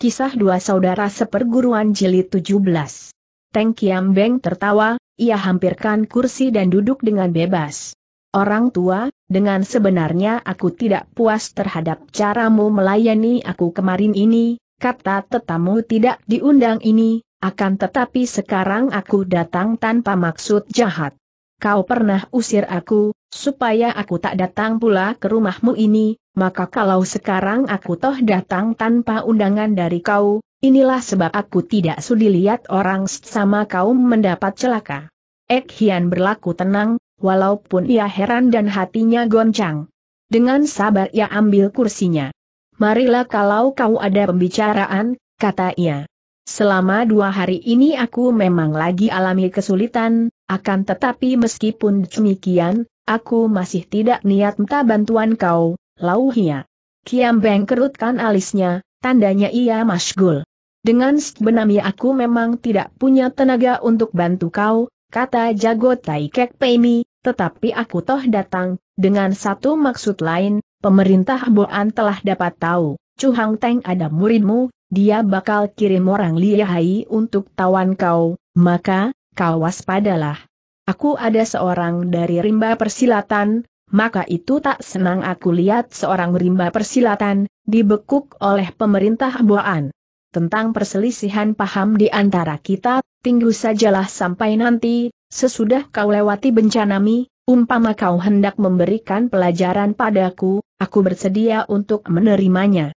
Kisah Dua Saudara Seperguruan Jilid 17 Teng Kiam Beng tertawa, ia hampirkan kursi dan duduk dengan bebas. Orang tua, dengan sebenarnya aku tidak puas terhadap caramu melayani aku kemarin ini, kata tetamu tidak diundang ini, akan tetapi sekarang aku datang tanpa maksud jahat kau pernah usir aku, supaya aku tak datang pula ke rumahmu ini, maka kalau sekarang aku toh datang tanpa undangan dari kau, inilah sebab aku tidak sudi lihat orang sama kau mendapat celaka. Ek Hian berlaku tenang, walaupun ia heran dan hatinya goncang. Dengan sabar ia ambil kursinya. Marilah kalau kau ada pembicaraan, kata ia. Selama dua hari ini aku memang lagi alami kesulitan, akan tetapi meskipun demikian, aku masih tidak niat minta bantuan kau, Lauhia. Kiam Beng kerutkan alisnya, tandanya ia masgul. Dengan sebenarnya aku memang tidak punya tenaga untuk bantu kau, kata jago Tai Kek Mi. tetapi aku toh datang, dengan satu maksud lain, pemerintah Boan telah dapat tahu, Chu Hang Teng ada muridmu, dia bakal kirim orang lihai untuk tawan kau, maka, kau waspadalah. Aku ada seorang dari rimba persilatan, maka itu tak senang aku lihat seorang rimba persilatan, dibekuk oleh pemerintah Boan. Tentang perselisihan paham di antara kita, tinggu sajalah sampai nanti, sesudah kau lewati bencana mi, umpama kau hendak memberikan pelajaran padaku, aku bersedia untuk menerimanya.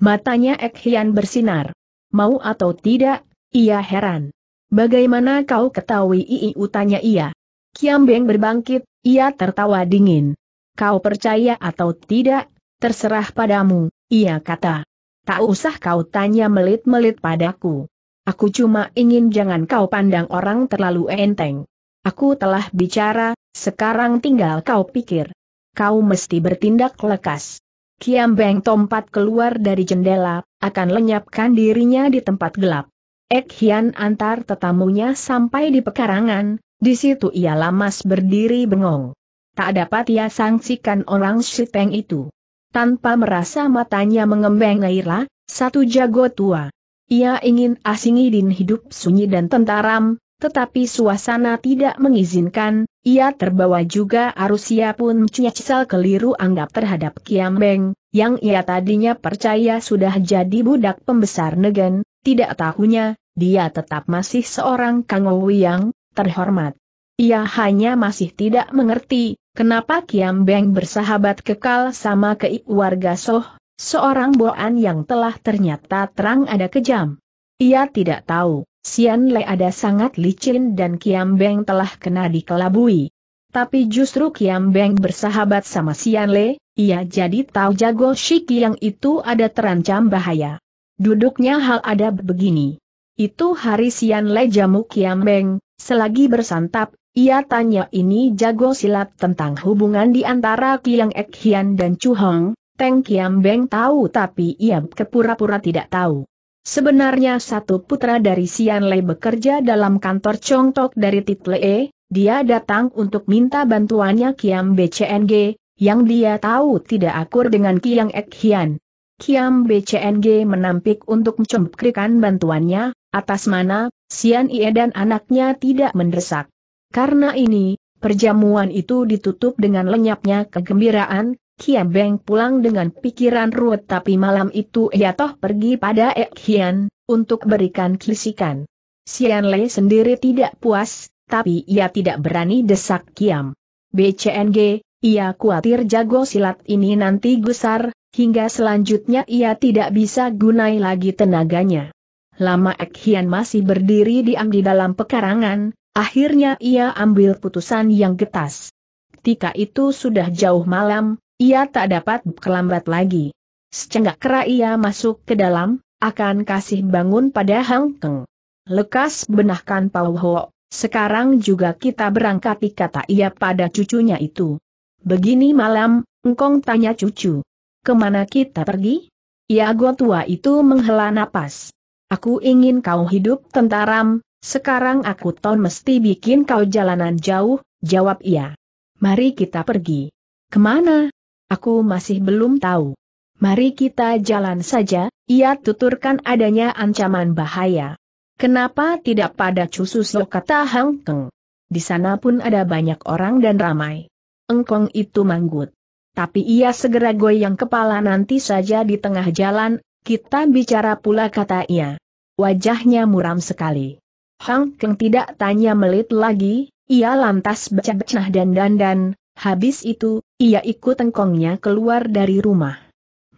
Matanya Ek Hian bersinar. Mau atau tidak, ia heran. Bagaimana kau ketahui Ii utanya ia? Kiam Beng berbangkit, ia tertawa dingin. Kau percaya atau tidak, terserah padamu, ia kata. Tak usah kau tanya melit-melit padaku. Aku cuma ingin jangan kau pandang orang terlalu enteng. Aku telah bicara, sekarang tinggal kau pikir. Kau mesti bertindak lekas. Kiam Beng tompat keluar dari jendela, akan lenyapkan dirinya di tempat gelap. Ek Hian antar tetamunya sampai di pekarangan, di situ ia lamas berdiri bengong. Tak dapat ia sangsikan orang Shiteng itu. Tanpa merasa matanya mengembang airlah, satu jago tua. Ia ingin asingi din hidup sunyi dan tentaram, tetapi suasana tidak mengizinkan, ia terbawa juga arus ia pun menyesal keliru anggap terhadap Kiam Beng, yang ia tadinya percaya sudah jadi budak pembesar Negen, tidak tahunya, dia tetap masih seorang Kangowi yang terhormat. Ia hanya masih tidak mengerti, kenapa Kiam Beng bersahabat kekal sama keik warga Soh, seorang boan yang telah ternyata terang ada kejam. Ia tidak tahu Sian Le ada sangat licin dan Kiam Beng telah kena dikelabui. Tapi justru Kiam Beng bersahabat sama Sian Le, ia jadi tahu jago Shiki yang itu ada terancam bahaya. Duduknya hal ada begini. Itu hari Sian Le jamu Kiam Beng, selagi bersantap, ia tanya ini jago silat tentang hubungan di antara Kiang Ek Hian dan Chu Hong, Teng Kiam Beng tahu tapi ia kepura-pura tidak tahu. Sebenarnya satu putra dari Sian Lei bekerja dalam kantor Chongtok dari Title E, dia datang untuk minta bantuannya Kiam BCNG, yang dia tahu tidak akur dengan Kiang Ek Hian. Kiam BCNG menampik untuk mencemkrikan bantuannya, atas mana, Sian Ie dan anaknya tidak mendesak. Karena ini, perjamuan itu ditutup dengan lenyapnya kegembiraan, Kian Beng pulang dengan pikiran ruwet tapi malam itu ia toh pergi pada Ek Hian, untuk berikan kisikan. Sian Le sendiri tidak puas, tapi ia tidak berani desak Kiam. BCNG, ia khawatir jago silat ini nanti gusar, hingga selanjutnya ia tidak bisa gunai lagi tenaganya. Lama Ek Hian masih berdiri diam di dalam pekarangan, akhirnya ia ambil putusan yang getas. Tika itu sudah jauh malam, ia tak dapat kelambat lagi. Secenggak kera ia masuk ke dalam, akan kasih bangun pada Hang Keng. Lekas benahkan Pau Ho, sekarang juga kita berangkat kata ia pada cucunya itu. Begini malam, engkong tanya cucu. Kemana kita pergi? Iago tua itu menghela napas. Aku ingin kau hidup tentaram, sekarang aku ton mesti bikin kau jalanan jauh, jawab ia. Mari kita pergi. Kemana? Aku masih belum tahu. Mari kita jalan saja, ia tuturkan adanya ancaman bahaya. Kenapa tidak pada Cususo kata Hang Keng? Di sana pun ada banyak orang dan ramai. Engkong itu manggut. Tapi ia segera goyang kepala nanti saja di tengah jalan, kita bicara pula kata ia. Wajahnya muram sekali. Hang Keng tidak tanya melit lagi, ia lantas becah-becah dan dandan, Habis itu, ia ikut tengkongnya keluar dari rumah.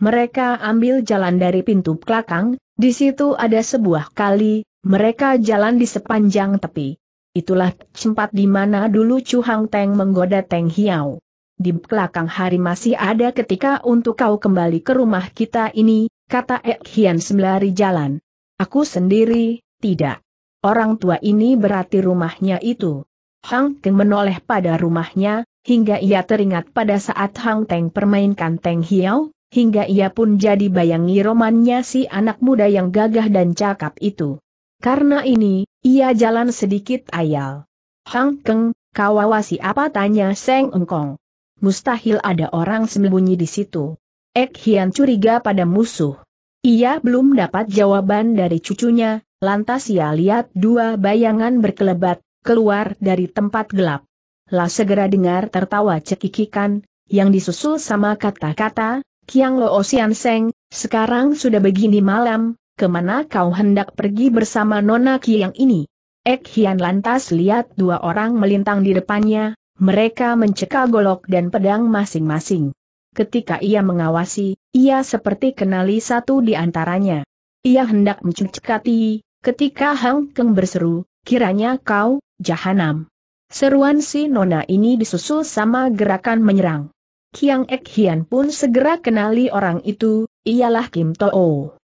Mereka ambil jalan dari pintu belakang, di situ ada sebuah kali, mereka jalan di sepanjang tepi. Itulah tempat di mana dulu Chu Hang Teng menggoda Teng Hiao. Di belakang hari masih ada ketika untuk kau kembali ke rumah kita ini, kata Ek Hian sembari jalan. Aku sendiri, tidak. Orang tua ini berarti rumahnya itu. Hang teng menoleh pada rumahnya, hingga ia teringat pada saat Hang Teng permainkan Teng Hiao, hingga ia pun jadi bayangi romannya si anak muda yang gagah dan cakap itu. Karena ini, ia jalan sedikit ayal. Hang Keng, kau awasi apa tanya Seng Engkong. Mustahil ada orang sembunyi di situ. Ek Hian curiga pada musuh. Ia belum dapat jawaban dari cucunya, lantas ia lihat dua bayangan berkelebat, keluar dari tempat gelap. Lah segera dengar tertawa cekikikan, yang disusul sama kata-kata, Kiang Lo Osian Seng, sekarang sudah begini malam, kemana kau hendak pergi bersama Nona Kiang ini? Ek Hian lantas lihat dua orang melintang di depannya, mereka mencekal golok dan pedang masing-masing. Ketika ia mengawasi, ia seperti kenali satu di antaranya. Ia hendak mencekati, ketika Hang Keng berseru, kiranya kau, Jahanam. Seruan si Nona ini disusul sama gerakan menyerang. Kiang Ek Hian pun segera kenali orang itu, ialah Kim To'o.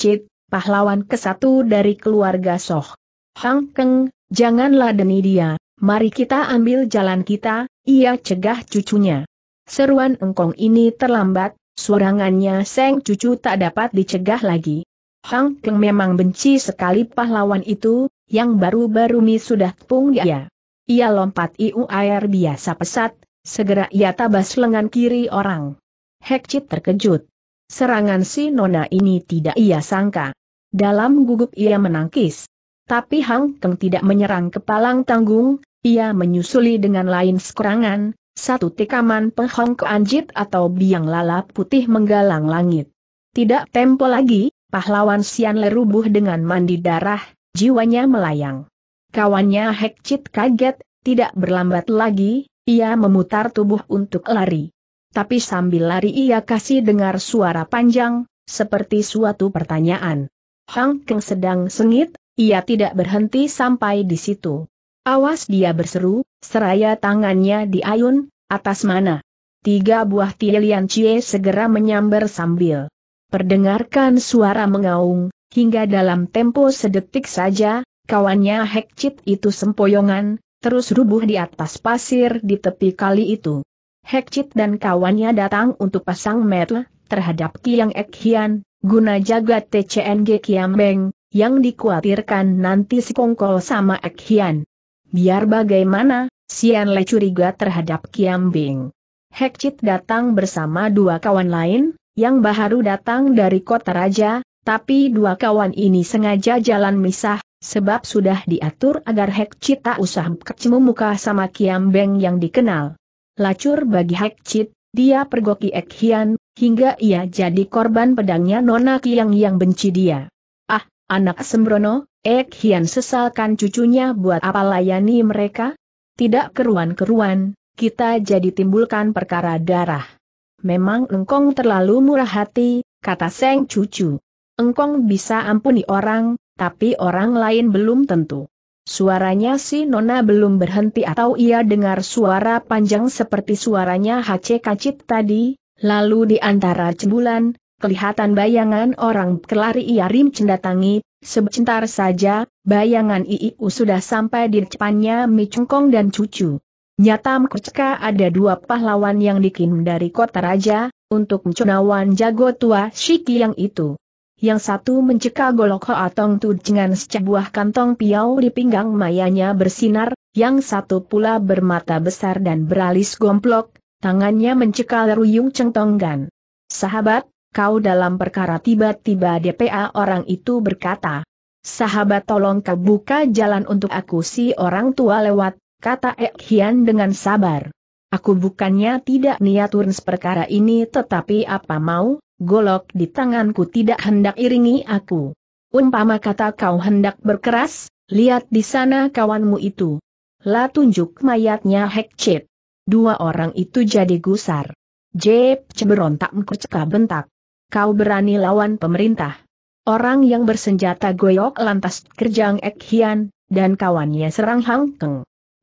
Chit, pahlawan kesatu dari keluarga Soh. Hang Keng, janganlah deni dia, mari kita ambil jalan kita, ia cegah cucunya. Seruan engkong ini terlambat, suarangannya Seng cucu tak dapat dicegah lagi. Hang Keng memang benci sekali pahlawan itu, yang baru-baru mi sudah tepung dia. Ia lompat iu air biasa pesat, segera ia tabas lengan kiri orang. Hekcit terkejut. Serangan si nona ini tidak ia sangka. Dalam gugup ia menangkis. Tapi Hang Keng tidak menyerang kepalang tanggung, ia menyusuli dengan lain sekurangan, satu tikaman penghong keanjit atau biang lalap putih menggalang langit. Tidak tempo lagi, pahlawan Sian lerubuh dengan mandi darah, jiwanya melayang. Kawannya Hekcit kaget, tidak berlambat lagi, ia memutar tubuh untuk lari. Tapi sambil lari ia kasih dengar suara panjang, seperti suatu pertanyaan. Hang Keng sedang sengit, ia tidak berhenti sampai di situ. Awas dia berseru, seraya tangannya diayun, atas mana? Tiga buah tilian cie segera menyambar sambil. Perdengarkan suara mengaung, hingga dalam tempo sedetik saja, Kawannya Hekcit itu sempoyongan, terus rubuh di atas pasir di tepi kali itu. Hekcit dan kawannya datang untuk pasang metel terhadap Kiang Hian, guna jaga TCNG Kiam Beng, yang dikhawatirkan nanti si Kongkol sama Hian. Biar bagaimana, Sian Le curiga terhadap Kiam Beng. Hekcit datang bersama dua kawan lain, yang baru datang dari kota raja, tapi dua kawan ini sengaja jalan misah, sebab sudah diatur agar Hek Chit tak usah kecemu muka sama Kiam Beng yang dikenal. Lacur bagi Hek Cit, dia pergoki Ek Hian, hingga ia jadi korban pedangnya Nona Kiang yang benci dia. Ah, anak sembrono, Ek Hian sesalkan cucunya buat apa layani mereka? Tidak keruan-keruan, kita jadi timbulkan perkara darah. Memang engkong terlalu murah hati, kata Seng Cucu. Engkong bisa ampuni orang, tapi orang lain belum tentu. Suaranya si Nona belum berhenti atau ia dengar suara panjang seperti suaranya HC Kacit tadi, lalu di antara cebulan, kelihatan bayangan orang kelari ia rim cendatangi, sebentar saja, bayangan Iiu sudah sampai di depannya Mi Cengkong dan Cucu. Nyata Mkercka ada dua pahlawan yang dikirim dari kota raja, untuk mencunawan jago tua Shiki yang itu yang satu mencekal golok Tong tu dengan sebuah kantong piau di pinggang mayanya bersinar, yang satu pula bermata besar dan beralis gomplok, tangannya mencekal ruyung cengtonggan. Sahabat, kau dalam perkara tiba-tiba DPA orang itu berkata. Sahabat tolong kau buka jalan untuk aku si orang tua lewat, kata Ek Hian dengan sabar. Aku bukannya tidak niat urns perkara ini tetapi apa mau, golok di tanganku tidak hendak iringi aku. Umpama kata kau hendak berkeras, lihat di sana kawanmu itu. La tunjuk mayatnya Hekcip. Dua orang itu jadi gusar. Jep ceberontak mengkerceka bentak. Kau berani lawan pemerintah. Orang yang bersenjata goyok lantas kerjang Ek dan kawannya serang Hang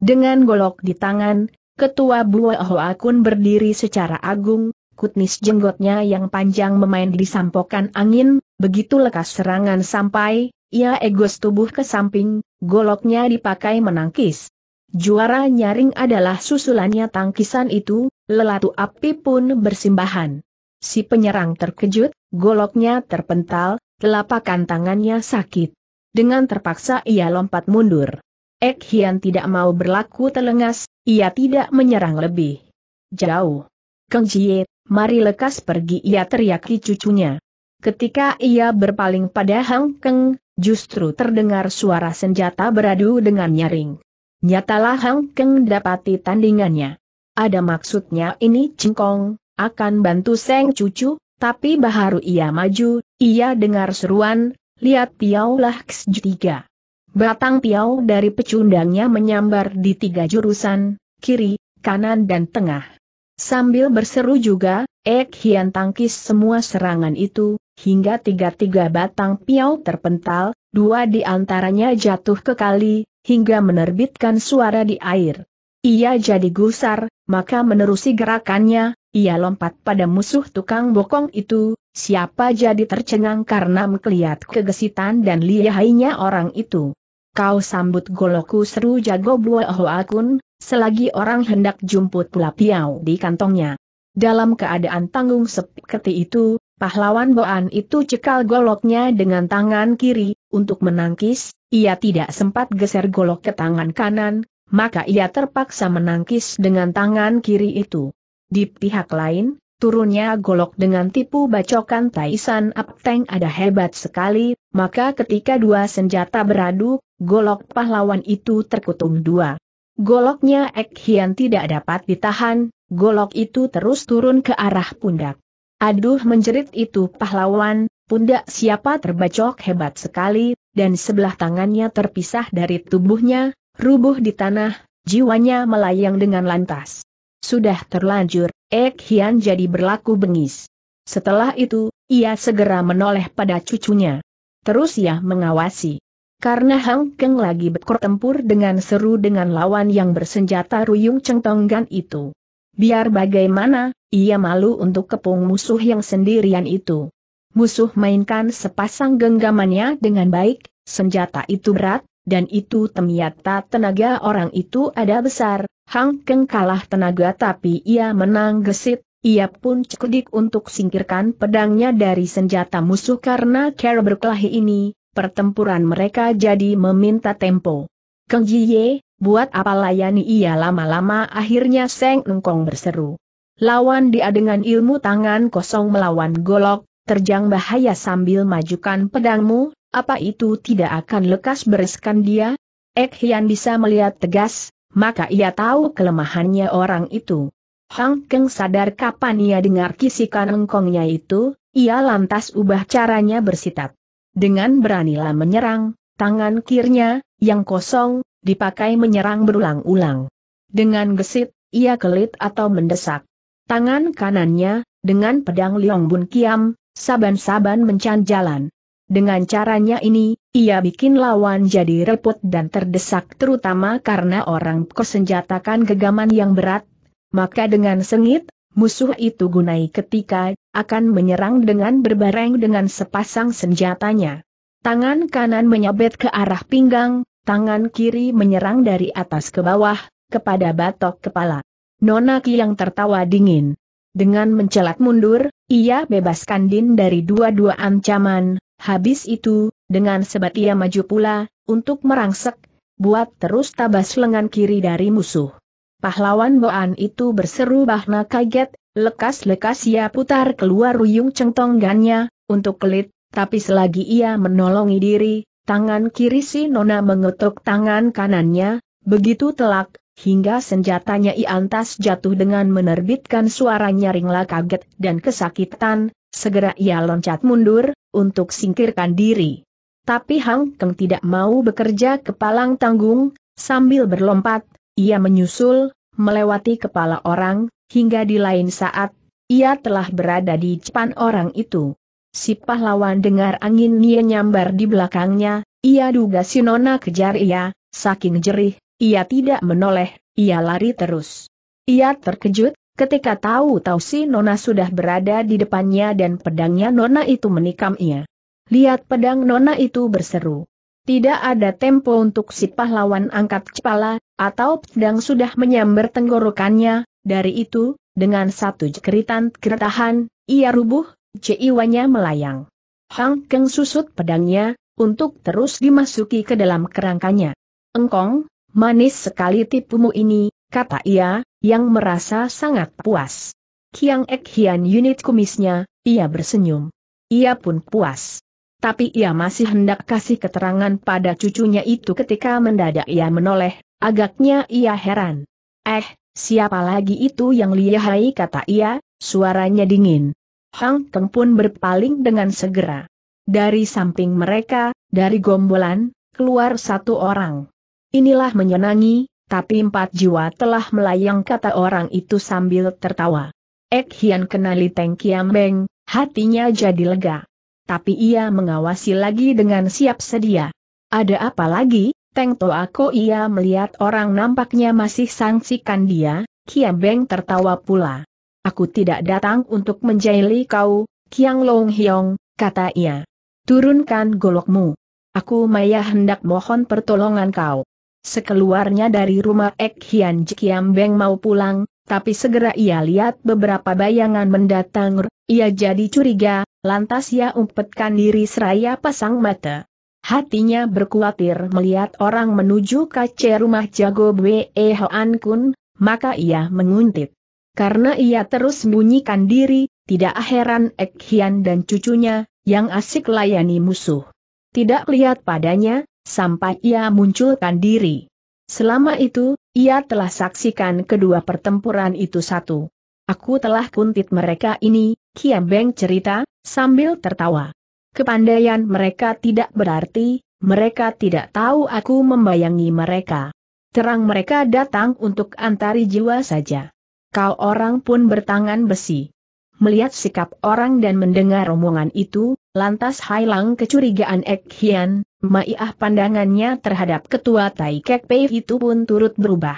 Dengan golok di tangan, ketua buah Hoa Kun berdiri secara agung, kutnis jenggotnya yang panjang memain di sampokan angin, begitu lekas serangan sampai, ia egos tubuh ke samping, goloknya dipakai menangkis. Juara nyaring adalah susulannya tangkisan itu, lelatu api pun bersimbahan. Si penyerang terkejut, goloknya terpental, telapakan tangannya sakit. Dengan terpaksa ia lompat mundur. Ek Hian tidak mau berlaku telengas, ia tidak menyerang lebih jauh. Kengjie, mari lekas pergi ia teriaki cucunya. Ketika ia berpaling pada Hang Keng, justru terdengar suara senjata beradu dengan nyaring. Nyatalah Hang Keng dapati tandingannya. Ada maksudnya ini cengkong, akan bantu seng cucu, tapi baharu ia maju, ia dengar seruan, lihat piau lah tiga. Batang piau dari pecundangnya menyambar di tiga jurusan, kiri, kanan dan tengah. Sambil berseru juga, Ek Hian tangkis semua serangan itu, hingga tiga-tiga batang piau terpental, dua di antaranya jatuh ke kali, hingga menerbitkan suara di air. Ia jadi gusar, maka menerusi gerakannya, ia lompat pada musuh tukang bokong itu, siapa jadi tercengang karena melihat kegesitan dan lihainya orang itu. Kau sambut goloku seru jago buah akun, selagi orang hendak jumput pula piau di kantongnya. Dalam keadaan tanggung seperti itu, pahlawan Boan itu cekal goloknya dengan tangan kiri, untuk menangkis, ia tidak sempat geser golok ke tangan kanan, maka ia terpaksa menangkis dengan tangan kiri itu. Di pihak lain, turunnya golok dengan tipu bacokan Taisan Apteng ada hebat sekali, maka ketika dua senjata beradu, golok pahlawan itu terkutung dua. Goloknya Ek Hian tidak dapat ditahan, golok itu terus turun ke arah pundak. Aduh menjerit itu pahlawan, pundak siapa terbacok hebat sekali, dan sebelah tangannya terpisah dari tubuhnya, rubuh di tanah, jiwanya melayang dengan lantas. Sudah terlanjur, Ek Hian jadi berlaku bengis. Setelah itu, ia segera menoleh pada cucunya. Terus ia mengawasi. Karena Hang Keng lagi bertempur dengan seru dengan lawan yang bersenjata Ruyung Cengtonggan itu. Biar bagaimana, ia malu untuk kepung musuh yang sendirian itu. Musuh mainkan sepasang genggamannya dengan baik, senjata itu berat, dan itu ternyata tenaga orang itu ada besar, Hang Keng kalah tenaga tapi ia menang gesit, ia pun cekedik untuk singkirkan pedangnya dari senjata musuh karena cara berkelahi ini, pertempuran mereka jadi meminta tempo. Keng Jiye, buat apa layani ia lama-lama akhirnya Seng Engkong berseru. Lawan dia dengan ilmu tangan kosong melawan golok, terjang bahaya sambil majukan pedangmu, apa itu tidak akan lekas bereskan dia? Ek Hian bisa melihat tegas, maka ia tahu kelemahannya orang itu. Hang Keng sadar kapan ia dengar kisikan engkongnya itu, ia lantas ubah caranya bersitat. Dengan beranilah menyerang, tangan kirinya yang kosong, dipakai menyerang berulang-ulang. Dengan gesit, ia kelit atau mendesak. Tangan kanannya, dengan pedang Liong Bun Kiam, saban-saban mencan jalan. Dengan caranya ini, ia bikin lawan jadi repot dan terdesak terutama karena orang kesenjatakan gegaman yang berat, maka dengan sengit, musuh itu gunai ketika akan menyerang dengan berbareng dengan sepasang senjatanya. Tangan kanan menyabet ke arah pinggang, tangan kiri menyerang dari atas ke bawah, kepada batok kepala. Nona Ki yang tertawa dingin. Dengan mencelat mundur, ia bebaskan Din dari dua-dua ancaman, Habis itu, dengan sebat ia maju pula, untuk merangsek, buat terus tabas lengan kiri dari musuh. Pahlawan Boan itu berseru bahna kaget, lekas-lekas ia putar keluar ruyung cengtonggannya, untuk kelit, tapi selagi ia menolongi diri, tangan kiri si Nona mengetuk tangan kanannya, begitu telak, hingga senjatanya iantas jatuh dengan menerbitkan suara nyaringlah kaget dan kesakitan, segera ia loncat mundur, untuk singkirkan diri. Tapi Hang Keng tidak mau bekerja kepalang tanggung, sambil berlompat, ia menyusul, melewati kepala orang, hingga di lain saat, ia telah berada di depan orang itu. Si pahlawan dengar angin Nia nyambar di belakangnya, ia duga si Nona kejar ia, saking jerih, ia tidak menoleh, ia lari terus. Ia terkejut, Ketika tahu-tahu si Nona sudah berada di depannya dan pedangnya Nona itu menikam ia. Lihat pedang Nona itu berseru. Tidak ada tempo untuk si pahlawan angkat kepala, atau pedang sudah menyambar tenggorokannya, dari itu, dengan satu jeritan keretahan, ia rubuh, jiwanya melayang. Hang Keng susut pedangnya, untuk terus dimasuki ke dalam kerangkanya. Engkong, manis sekali tipumu ini, kata ia, yang merasa sangat puas. Kiang Ek Hian unit kumisnya, ia bersenyum. Ia pun puas. Tapi ia masih hendak kasih keterangan pada cucunya itu ketika mendadak ia menoleh, agaknya ia heran. Eh, siapa lagi itu yang lihai kata ia, suaranya dingin. Hang Teng pun berpaling dengan segera. Dari samping mereka, dari gombolan, keluar satu orang. Inilah menyenangi, tapi empat jiwa telah melayang kata orang itu sambil tertawa. Ek Hian kenali Teng Kiam Beng, hatinya jadi lega. Tapi ia mengawasi lagi dengan siap sedia. Ada apa lagi, Teng Toako ia melihat orang nampaknya masih sangsikan dia, Kiam Beng tertawa pula. Aku tidak datang untuk menjahili kau, Kiang Long Hiong, kata ia. Turunkan golokmu. Aku maya hendak mohon pertolongan kau. Sekeluarnya dari rumah Ek Hian Jikiam Beng mau pulang, tapi segera ia lihat beberapa bayangan mendatang, ia jadi curiga, lantas ia umpetkan diri seraya pasang mata. Hatinya berkuatir melihat orang menuju kaca rumah jago Bwe e Hoan Kun, maka ia menguntit. Karena ia terus sembunyikan diri, tidak heran Ek Hian dan cucunya, yang asik layani musuh. Tidak lihat padanya, sampai ia munculkan diri. Selama itu, ia telah saksikan kedua pertempuran itu satu. Aku telah kuntit mereka ini, Kia Beng cerita, sambil tertawa. Kepandaian mereka tidak berarti, mereka tidak tahu aku membayangi mereka. Terang mereka datang untuk antari jiwa saja. Kau orang pun bertangan besi. Melihat sikap orang dan mendengar omongan itu, Lantas hilang kecurigaan Ek Hian, maiah pandangannya terhadap ketua Tai Kek Pei itu pun turut berubah.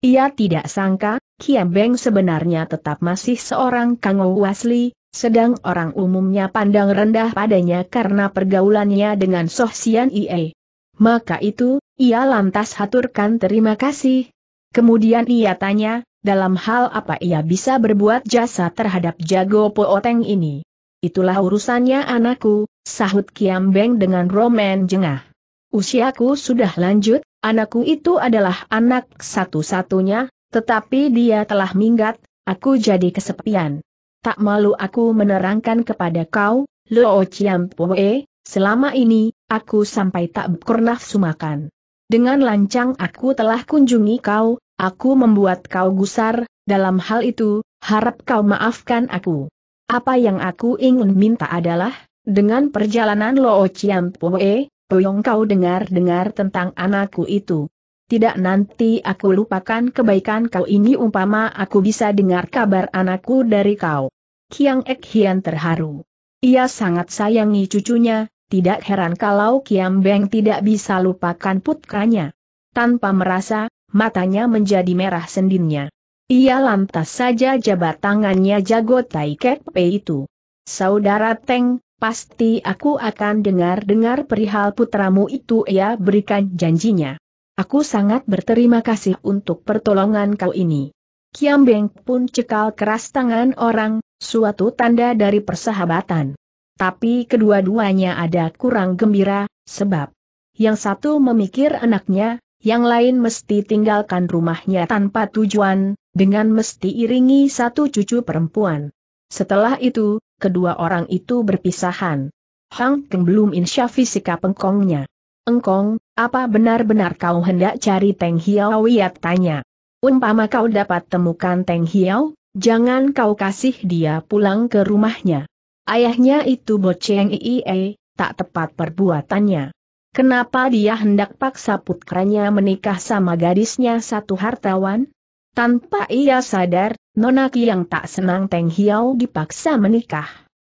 Ia tidak sangka, Kiam Beng sebenarnya tetap masih seorang Kang Wasli, sedang orang umumnya pandang rendah padanya karena pergaulannya dengan Soh Sian Ie. Maka itu, ia lantas haturkan terima kasih. Kemudian ia tanya, dalam hal apa ia bisa berbuat jasa terhadap jago Pooteng ini itulah urusannya anakku, sahut Kiam Beng dengan romen jengah. Usiaku sudah lanjut, anakku itu adalah anak satu-satunya, tetapi dia telah minggat, aku jadi kesepian. Tak malu aku menerangkan kepada kau, Luo Chiam Poe, selama ini, aku sampai tak bernafsu sumakan. Dengan lancang aku telah kunjungi kau, aku membuat kau gusar, dalam hal itu, harap kau maafkan aku. Apa yang aku ingin minta adalah, dengan perjalanan Loo Chiam Poe, Poyong kau dengar-dengar tentang anakku itu. Tidak nanti aku lupakan kebaikan kau ini umpama aku bisa dengar kabar anakku dari kau. Kiang Ek Hian terharu. Ia sangat sayangi cucunya, tidak heran kalau Kiam Beng tidak bisa lupakan putranya. Tanpa merasa, matanya menjadi merah sendinnya. Ia lantas saja jabat tangannya jago Tai Kepe itu. Saudara Teng, pasti aku akan dengar-dengar perihal putramu itu ia berikan janjinya. Aku sangat berterima kasih untuk pertolongan kau ini. Kiam Beng pun cekal keras tangan orang, suatu tanda dari persahabatan. Tapi kedua-duanya ada kurang gembira, sebab yang satu memikir anaknya, yang lain mesti tinggalkan rumahnya tanpa tujuan, dengan mesti iringi satu cucu perempuan. Setelah itu, kedua orang itu berpisahan. Hang Keng belum insyafi sikap engkongnya. Engkong, apa benar-benar kau hendak cari Teng Hiao Wiat tanya. Umpama kau dapat temukan Teng Hiao, jangan kau kasih dia pulang ke rumahnya. Ayahnya itu boceng iie, tak tepat perbuatannya. Kenapa dia hendak paksa putranya menikah sama gadisnya satu hartawan? Tanpa ia sadar, Nonaki yang tak senang Teng Hiao dipaksa menikah.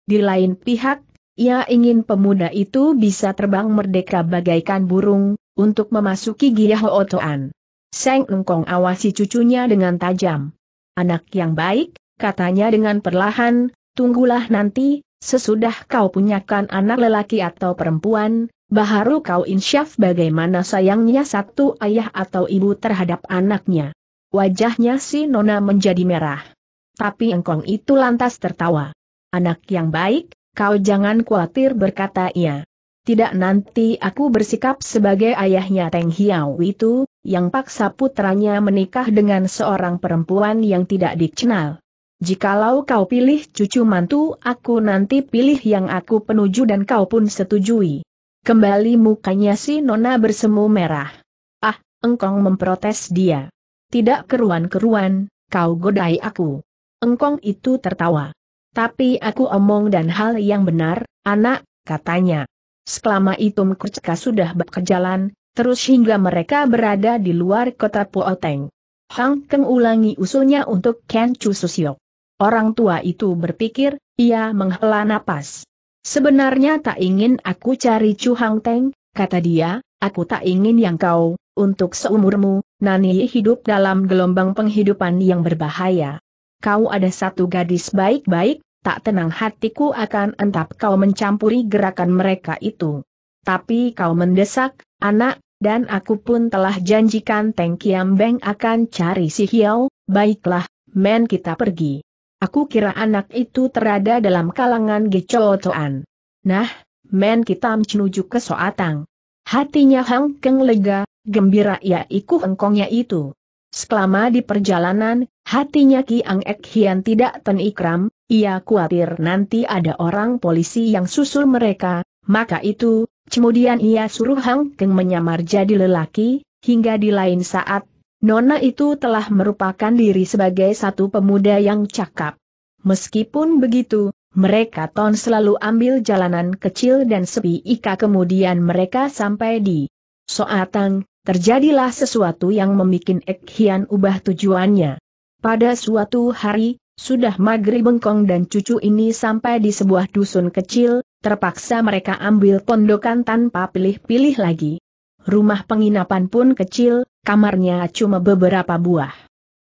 Di lain pihak, ia ingin pemuda itu bisa terbang merdeka bagaikan burung, untuk memasuki Gia otoan. Seng Engkong awasi cucunya dengan tajam. Anak yang baik, katanya dengan perlahan, tunggulah nanti, sesudah kau punyakan anak lelaki atau perempuan, Baharu kau insyaf bagaimana sayangnya satu ayah atau ibu terhadap anaknya. Wajahnya si Nona menjadi merah. Tapi engkong itu lantas tertawa. Anak yang baik, kau jangan khawatir berkata ia. Tidak nanti aku bersikap sebagai ayahnya Teng Hiau itu, yang paksa putranya menikah dengan seorang perempuan yang tidak dikenal. Jikalau kau pilih cucu mantu, aku nanti pilih yang aku penuju dan kau pun setujui. Kembali mukanya si Nona bersemu merah. Ah, engkong memprotes dia. Tidak keruan-keruan, kau godai aku. Engkong itu tertawa. Tapi aku omong dan hal yang benar, anak, katanya. Selama itu Mkurceka sudah berkejalan, terus hingga mereka berada di luar kota Puoteng. Hang Keng ulangi usulnya untuk Ken Chu Susiok. Orang tua itu berpikir, ia menghela napas. Sebenarnya tak ingin aku cari Chu Hang Teng, kata dia, aku tak ingin yang kau, untuk seumurmu, Nani hidup dalam gelombang penghidupan yang berbahaya. Kau ada satu gadis baik-baik, tak tenang hatiku akan entap kau mencampuri gerakan mereka itu. Tapi kau mendesak, anak, dan aku pun telah janjikan Teng Kiam Beng akan cari si Hiau. baiklah, men kita pergi. Aku kira anak itu terada dalam kalangan gecotoan. Nah, men kita menuju ke soatang. Hatinya Hang Keng lega, gembira ya iku engkongnya itu. Selama di perjalanan, hatinya Ki Ang Ek Hian tidak tenikram, ia khawatir nanti ada orang polisi yang susul mereka, maka itu, kemudian ia suruh Hang Keng menyamar jadi lelaki, hingga di lain saat Nona itu telah merupakan diri sebagai satu pemuda yang cakap. Meskipun begitu, mereka ton selalu ambil jalanan kecil dan sepi ika kemudian mereka sampai di Soatang, terjadilah sesuatu yang memikin Ek ubah tujuannya. Pada suatu hari, sudah maghrib bengkong dan cucu ini sampai di sebuah dusun kecil, terpaksa mereka ambil pondokan tanpa pilih-pilih lagi. Rumah penginapan pun kecil, kamarnya cuma beberapa buah.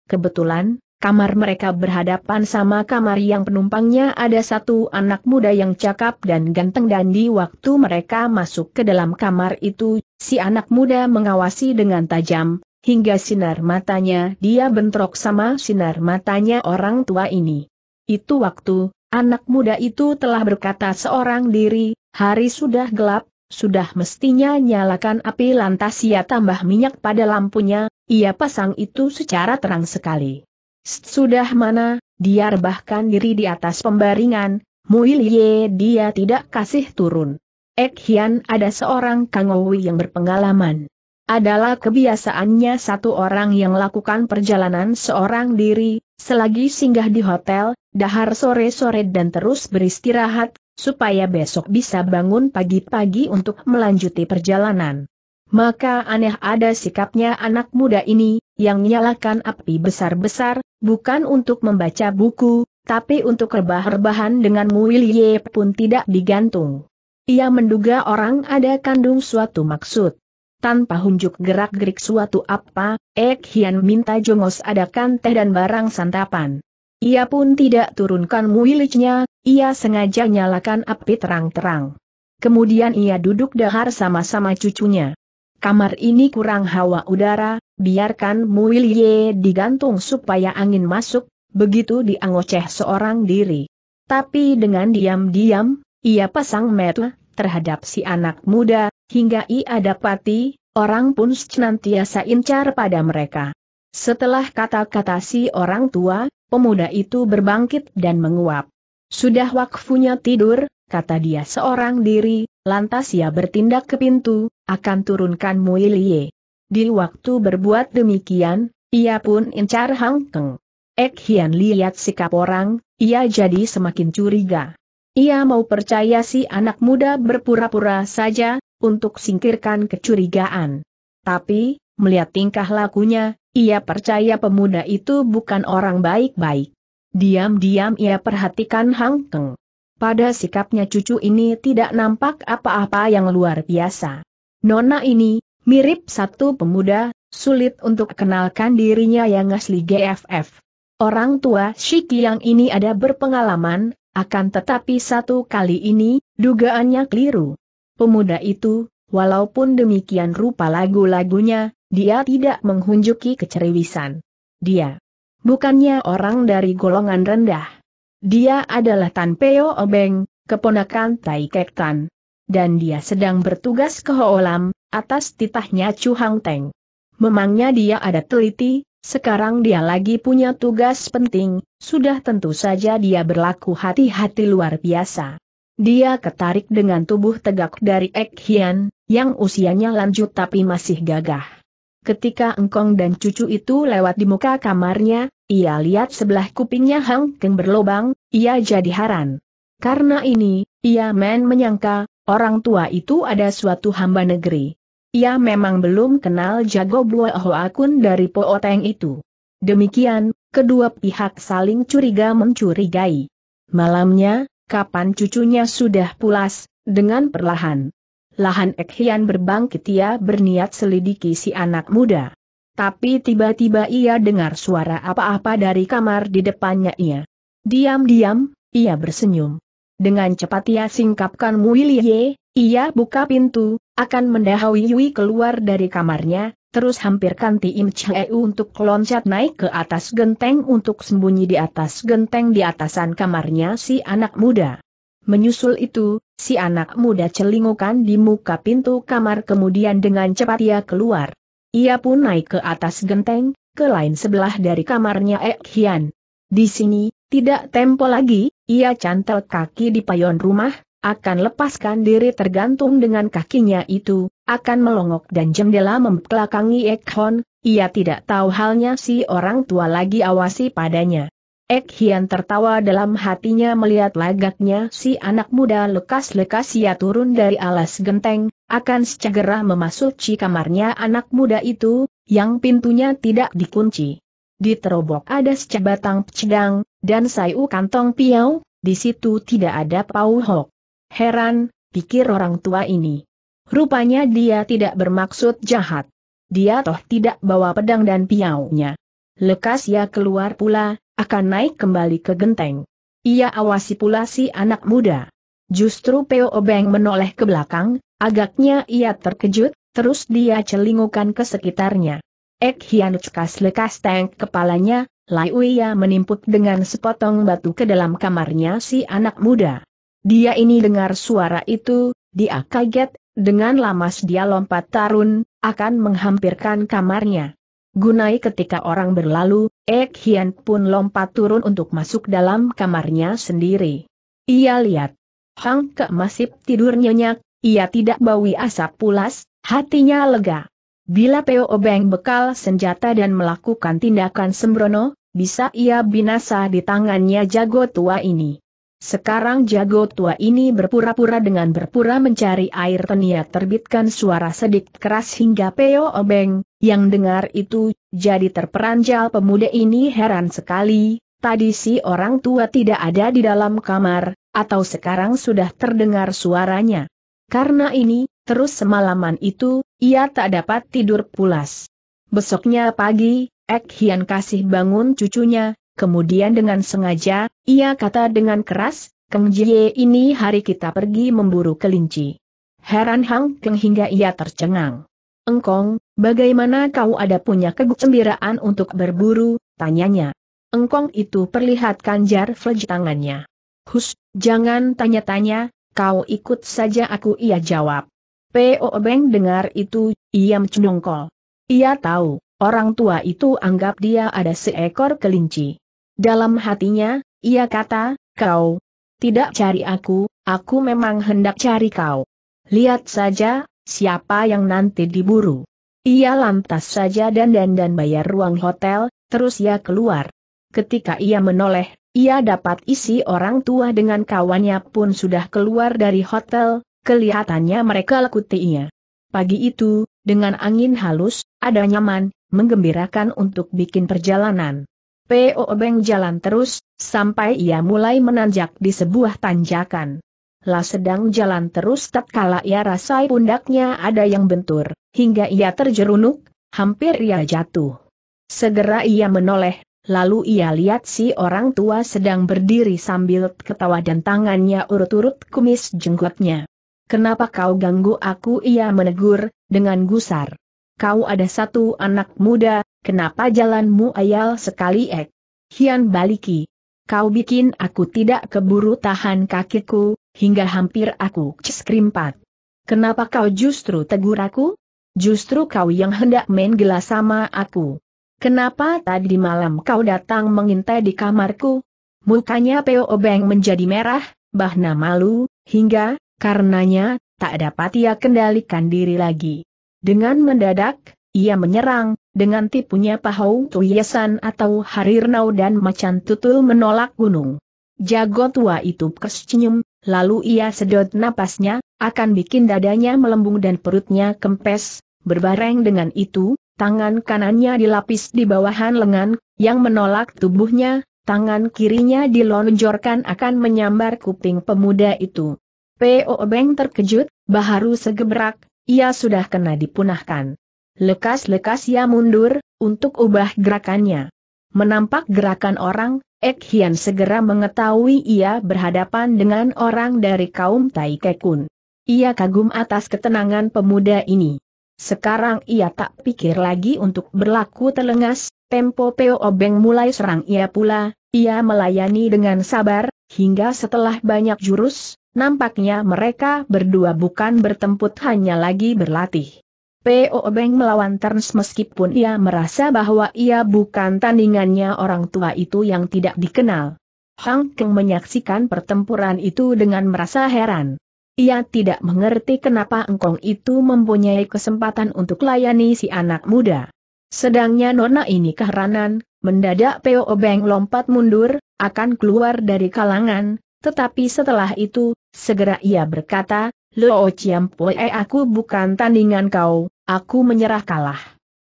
Kebetulan, kamar mereka berhadapan sama kamar yang penumpangnya ada satu anak muda yang cakap dan ganteng dan di waktu mereka masuk ke dalam kamar itu, si anak muda mengawasi dengan tajam, hingga sinar matanya dia bentrok sama sinar matanya orang tua ini. Itu waktu, anak muda itu telah berkata seorang diri, hari sudah gelap, sudah mestinya nyalakan api lantas ia tambah minyak pada lampunya, ia pasang itu secara terang sekali. Sudah mana, dia rebahkan diri di atas pembaringan, muilie dia tidak kasih turun. Ek Hian ada seorang kangowi yang berpengalaman. Adalah kebiasaannya satu orang yang lakukan perjalanan seorang diri, selagi singgah di hotel, dahar sore-sore dan terus beristirahat, supaya besok bisa bangun pagi-pagi untuk melanjuti perjalanan. Maka aneh ada sikapnya anak muda ini, yang nyalakan api besar-besar, bukan untuk membaca buku, tapi untuk rebah-rebahan dengan ye pun tidak digantung. Ia menduga orang ada kandung suatu maksud. Tanpa hunjuk gerak-gerik suatu apa, Ek Hian minta Jongos adakan teh dan barang santapan. Ia pun tidak turunkan muilicnya, ia sengaja nyalakan api terang-terang. Kemudian ia duduk dahar sama-sama cucunya. Kamar ini kurang hawa udara, biarkan Muilie digantung supaya angin masuk, begitu diangoceh seorang diri. Tapi dengan diam-diam, ia pasang mata terhadap si anak muda, hingga ia dapati, orang pun senantiasa incar pada mereka. Setelah kata-kata si orang tua, pemuda itu berbangkit dan menguap. Sudah wakfunya tidur, kata dia seorang diri, lantas ia bertindak ke pintu, akan turunkan Muilie. Di waktu berbuat demikian, ia pun incar hangkeng. Ek Hian lihat sikap orang, ia jadi semakin curiga. Ia mau percaya si anak muda berpura-pura saja, untuk singkirkan kecurigaan. Tapi, melihat tingkah lakunya, ia percaya pemuda itu bukan orang baik-baik. Diam-diam ia perhatikan Hang Teng. Pada sikapnya cucu ini tidak nampak apa-apa yang luar biasa. Nona ini, mirip satu pemuda, sulit untuk kenalkan dirinya yang asli GFF. Orang tua Shiki yang ini ada berpengalaman, akan tetapi satu kali ini, dugaannya keliru. Pemuda itu, walaupun demikian rupa lagu-lagunya, dia tidak menghunjuki keceriwisan. Dia bukannya orang dari golongan rendah. Dia adalah Tan Peo Obeng, keponakan Tai Kek Tan. Dan dia sedang bertugas ke Hoolam, atas titahnya Chu Hang Teng. Memangnya dia ada teliti, sekarang dia lagi punya tugas penting, sudah tentu saja dia berlaku hati-hati luar biasa. Dia ketarik dengan tubuh tegak dari Ek Hian, yang usianya lanjut tapi masih gagah. Ketika engkong dan cucu itu lewat di muka kamarnya, ia lihat sebelah kupingnya Hang Keng berlobang, ia jadi haran. Karena ini, ia men menyangka, orang tua itu ada suatu hamba negeri. Ia memang belum kenal jago buah Akun dari Pooteng itu. Demikian, kedua pihak saling curiga mencurigai. Malamnya, kapan cucunya sudah pulas, dengan perlahan. Lahan Ekhian berbangkit ia berniat selidiki si anak muda. Tapi tiba-tiba ia dengar suara apa-apa dari kamar di depannya ia. Diam-diam, ia bersenyum. Dengan cepat ia singkapkan Muilie, ia buka pintu, akan mendahului Yui keluar dari kamarnya, terus hampirkan Tim Chae untuk loncat naik ke atas genteng untuk sembunyi di atas genteng di atasan kamarnya si anak muda. Menyusul itu, si anak muda celingukan di muka pintu kamar kemudian dengan cepat ia keluar. Ia pun naik ke atas genteng, ke lain sebelah dari kamarnya Ek Hian. Di sini, tidak tempo lagi, ia cantel kaki di payon rumah, akan lepaskan diri tergantung dengan kakinya itu, akan melongok dan jendela membelakangi Ek Hon, ia tidak tahu halnya si orang tua lagi awasi padanya. Ek Hian tertawa dalam hatinya melihat lagaknya si anak muda lekas-lekas ia turun dari alas genteng, akan segera memasuki kamarnya anak muda itu, yang pintunya tidak dikunci. di terobok ada secabatang pedang, dan sayu kantong piau, di situ tidak ada pauhok. Heran, pikir orang tua ini. Rupanya dia tidak bermaksud jahat. Dia toh tidak bawa pedang dan piaunya. Lekas ia keluar pula, akan naik kembali ke genteng. Ia awasi pula si anak muda. Justru Peo Obeng menoleh ke belakang, agaknya ia terkejut, terus dia celingukan ke sekitarnya. Ek Hian lekas lekas tank kepalanya, Lai Uya menimput dengan sepotong batu ke dalam kamarnya si anak muda. Dia ini dengar suara itu, dia kaget, dengan lamas dia lompat tarun, akan menghampirkan kamarnya. Gunai ketika orang berlalu, Ek Hian pun lompat turun untuk masuk dalam kamarnya sendiri. Ia lihat. Hang Ke masih tidur nyenyak, ia tidak bau asap pulas, hatinya lega. Bila Peo Obeng bekal senjata dan melakukan tindakan sembrono, bisa ia binasa di tangannya jago tua ini. Sekarang jago tua ini berpura-pura dengan berpura mencari air teniat terbitkan suara sedik keras hingga Peo Obeng, yang dengar itu, jadi terperanjal pemuda ini heran sekali, tadi si orang tua tidak ada di dalam kamar, atau sekarang sudah terdengar suaranya. Karena ini, terus semalaman itu, ia tak dapat tidur pulas. Besoknya pagi, Ek Hian kasih bangun cucunya, Kemudian dengan sengaja, ia kata dengan keras, Keng Jie ini hari kita pergi memburu kelinci. Heran Hang Keng hingga ia tercengang. Engkong, bagaimana kau ada punya kegembiraan untuk berburu, tanyanya. Engkong itu perlihatkan jar flej tangannya. Hus, jangan tanya-tanya, kau ikut saja aku ia jawab. P.O. Beng dengar itu, ia mencungkol. Ia tahu, orang tua itu anggap dia ada seekor kelinci. Dalam hatinya, ia kata, kau tidak cari aku, aku memang hendak cari kau. Lihat saja, siapa yang nanti diburu. Ia lantas saja dan dan dan bayar ruang hotel, terus ia keluar. Ketika ia menoleh, ia dapat isi orang tua dengan kawannya pun sudah keluar dari hotel, kelihatannya mereka lekuti ia. Pagi itu, dengan angin halus, ada nyaman, menggembirakan untuk bikin perjalanan. P.O. Beng jalan terus, sampai ia mulai menanjak di sebuah tanjakan. Lah sedang jalan terus tatkala ia rasai pundaknya ada yang bentur, hingga ia terjerunuk, hampir ia jatuh. Segera ia menoleh, lalu ia lihat si orang tua sedang berdiri sambil ketawa dan tangannya urut-urut kumis jenggotnya. Kenapa kau ganggu aku ia menegur, dengan gusar kau ada satu anak muda, kenapa jalanmu ayal sekali ek? Hian baliki. Kau bikin aku tidak keburu tahan kakiku, hingga hampir aku ceskrimpat. Kenapa kau justru tegur aku? Justru kau yang hendak main gelas sama aku. Kenapa tadi malam kau datang mengintai di kamarku? Mukanya Peo Obeng menjadi merah, bahna malu, hingga, karenanya, tak dapat ia kendalikan diri lagi. Dengan mendadak, ia menyerang, dengan tipunya Pahau Tuyesan atau Harirnau dan Macan Tutul menolak gunung. Jago tua itu kersenyum, lalu ia sedot napasnya, akan bikin dadanya melembung dan perutnya kempes, berbareng dengan itu, tangan kanannya dilapis di bawahan lengan, yang menolak tubuhnya, tangan kirinya dilonjorkan akan menyambar kuping pemuda itu. P.O. Beng terkejut, Baharu segebrak, ia sudah kena dipunahkan. Lekas-lekas ia mundur, untuk ubah gerakannya. Menampak gerakan orang, Ek Hian segera mengetahui ia berhadapan dengan orang dari kaum Tai Kekun. Ia kagum atas ketenangan pemuda ini. Sekarang ia tak pikir lagi untuk berlaku telengas, tempo Peo Obeng mulai serang ia pula, ia melayani dengan sabar, hingga setelah banyak jurus, Nampaknya mereka berdua bukan bertempur, hanya lagi berlatih. P.O. Beng melawan Terns meskipun ia merasa bahwa ia bukan tandingannya orang tua itu yang tidak dikenal. Hang Keng menyaksikan pertempuran itu dengan merasa heran. Ia tidak mengerti kenapa engkong itu mempunyai kesempatan untuk layani si anak muda. Sedangnya Nona ini keheranan, mendadak P.O. Beng lompat mundur, akan keluar dari kalangan, tetapi setelah itu, segera ia berkata, Luo Chiampoe eh, aku bukan tandingan kau, aku menyerah kalah.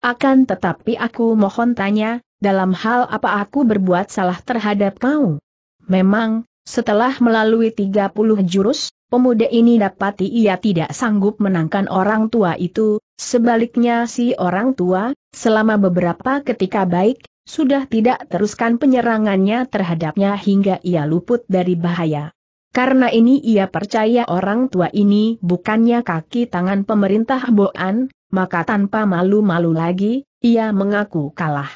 Akan tetapi aku mohon tanya, dalam hal apa aku berbuat salah terhadap kau? Memang, setelah melalui 30 jurus, pemuda ini dapati ia tidak sanggup menangkan orang tua itu, sebaliknya si orang tua, selama beberapa ketika baik, sudah tidak teruskan penyerangannya terhadapnya hingga ia luput dari bahaya. Karena ini ia percaya orang tua ini bukannya kaki tangan pemerintah Boan, maka tanpa malu-malu lagi, ia mengaku kalah.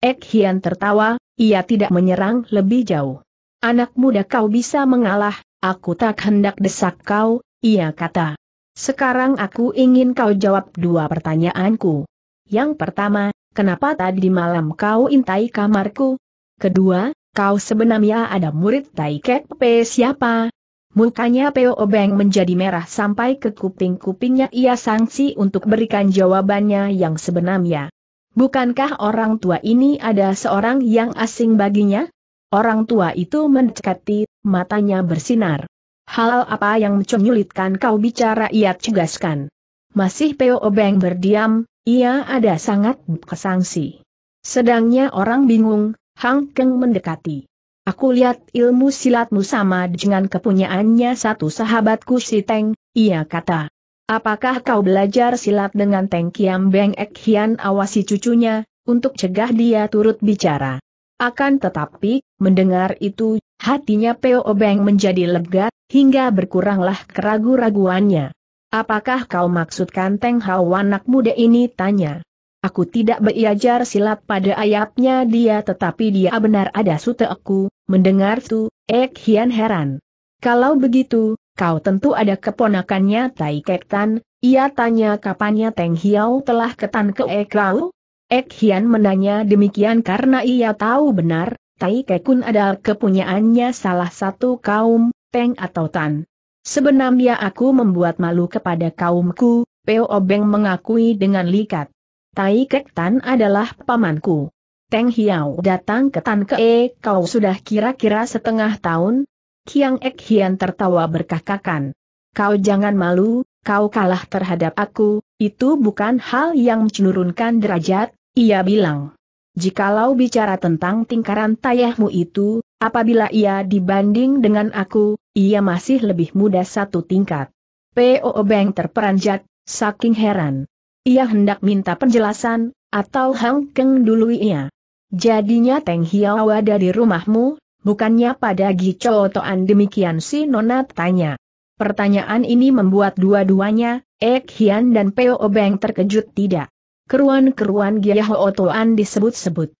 Ek Hian tertawa, ia tidak menyerang lebih jauh. Anak muda kau bisa mengalah, aku tak hendak desak kau, ia kata. Sekarang aku ingin kau jawab dua pertanyaanku. Yang pertama, kenapa tadi malam kau intai kamarku? Kedua, kau sebenarnya ada murid Taiket P siapa? Mukanya Peo Obeng menjadi merah sampai ke kuping-kupingnya ia sangsi untuk berikan jawabannya yang sebenarnya. Bukankah orang tua ini ada seorang yang asing baginya? Orang tua itu mendekati, matanya bersinar. Hal apa yang menyulitkan kau bicara ia cegaskan. Masih Peo Obeng berdiam, ia ada sangat kesangsi. Sedangnya orang bingung, Hang Keng mendekati. Aku lihat ilmu silatmu sama dengan kepunyaannya satu sahabatku si Teng, ia kata. Apakah kau belajar silat dengan Teng Kiam Beng Ek Hian awasi cucunya, untuk cegah dia turut bicara. Akan tetapi, mendengar itu, hatinya Peo Beng menjadi lega, hingga berkuranglah keragu-raguannya. Apakah kau maksudkan Teng Hao anak muda ini tanya? Aku tidak belajar silat pada ayapnya dia tetapi dia benar ada suteku, mendengar tu, Ek Hian heran. Kalau begitu, kau tentu ada keponakannya Tai Kek Tan, ia tanya kapannya Teng Hiao telah ketan ke Ek Lau? Ek Hian menanya demikian karena ia tahu benar, Tai Kekun adalah kepunyaannya salah satu kaum, Teng atau Tan. Sebenarnya aku membuat malu kepada kaumku, Peo Obeng mengakui dengan likat. Tai Kek Tan adalah pamanku. Teng Hiao datang ke Tan Kee, kau sudah kira-kira setengah tahun? Kiang Ek Hian tertawa berkakakan. Kau jangan malu, kau kalah terhadap aku, itu bukan hal yang menurunkan derajat, ia bilang. Jikalau bicara tentang tingkaran tayahmu itu, Apabila ia dibanding dengan aku, ia masih lebih muda satu tingkat. P.O. Beng terperanjat, saking heran. Ia hendak minta penjelasan, atau Hang Keng dulu ia. Jadinya Teng Hiao ada di rumahmu, bukannya pada Gico Toan demikian si Nona tanya. Pertanyaan ini membuat dua-duanya, Ek Hian dan P.O. Beng terkejut tidak. Keruan-keruan Gia Ho Toan disebut-sebut.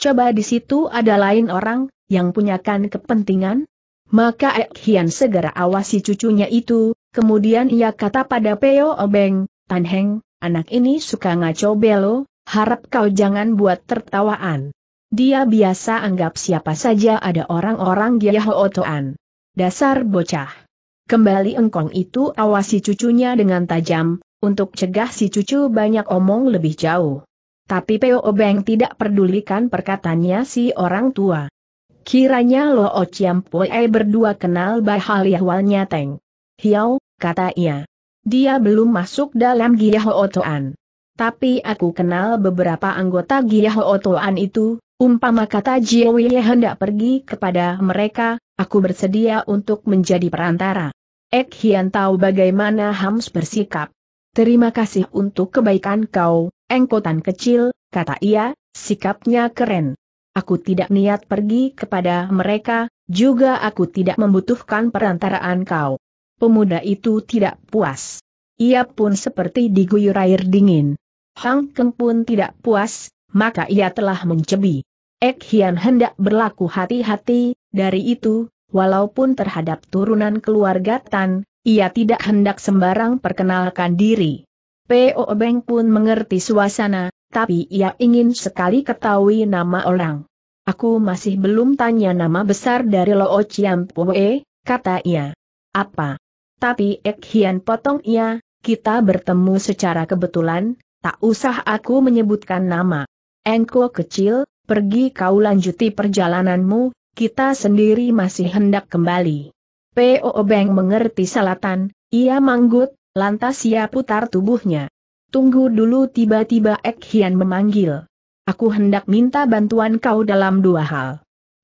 Coba di situ ada lain orang, yang punyakan kepentingan? Maka Ek Hian segera awasi cucunya itu, kemudian ia kata pada Peo Obeng, Tan Heng, anak ini suka ngaco belo, harap kau jangan buat tertawaan. Dia biasa anggap siapa saja ada orang-orang dia Otoan. Dasar bocah. Kembali engkong itu awasi cucunya dengan tajam, untuk cegah si cucu banyak omong lebih jauh. Tapi Peo Obeng tidak pedulikan perkataannya si orang tua. Kiranya Lo Ociam Pue berdua kenal bahal yahwalnya Teng. Hiau, kata ia. Dia belum masuk dalam otoan. Tapi aku kenal beberapa anggota otoan itu, umpama kata Jiwi hendak pergi kepada mereka, aku bersedia untuk menjadi perantara. Ek Hian tahu bagaimana Hams bersikap. Terima kasih untuk kebaikan kau, Engkotan kecil, kata ia, sikapnya keren. Aku tidak niat pergi kepada mereka, juga aku tidak membutuhkan perantaraan kau. Pemuda itu tidak puas. Ia pun seperti diguyur air dingin. Hang Keng pun tidak puas, maka ia telah mencebi. Ek Hian hendak berlaku hati-hati, dari itu, walaupun terhadap turunan keluarga Tan, ia tidak hendak sembarang perkenalkan diri. PO Beng pun mengerti suasana, tapi ia ingin sekali ketahui nama orang. Aku masih belum tanya nama besar dari Lo Chiam Pue, kata ia. Apa? Tapi Ek Hian potong ia, ya, kita bertemu secara kebetulan, tak usah aku menyebutkan nama. Engko kecil, pergi kau lanjuti perjalananmu, kita sendiri masih hendak kembali. P.O. Beng mengerti salatan, ia manggut, Lantas ia putar tubuhnya. Tunggu dulu tiba-tiba Ek Hian memanggil. Aku hendak minta bantuan kau dalam dua hal.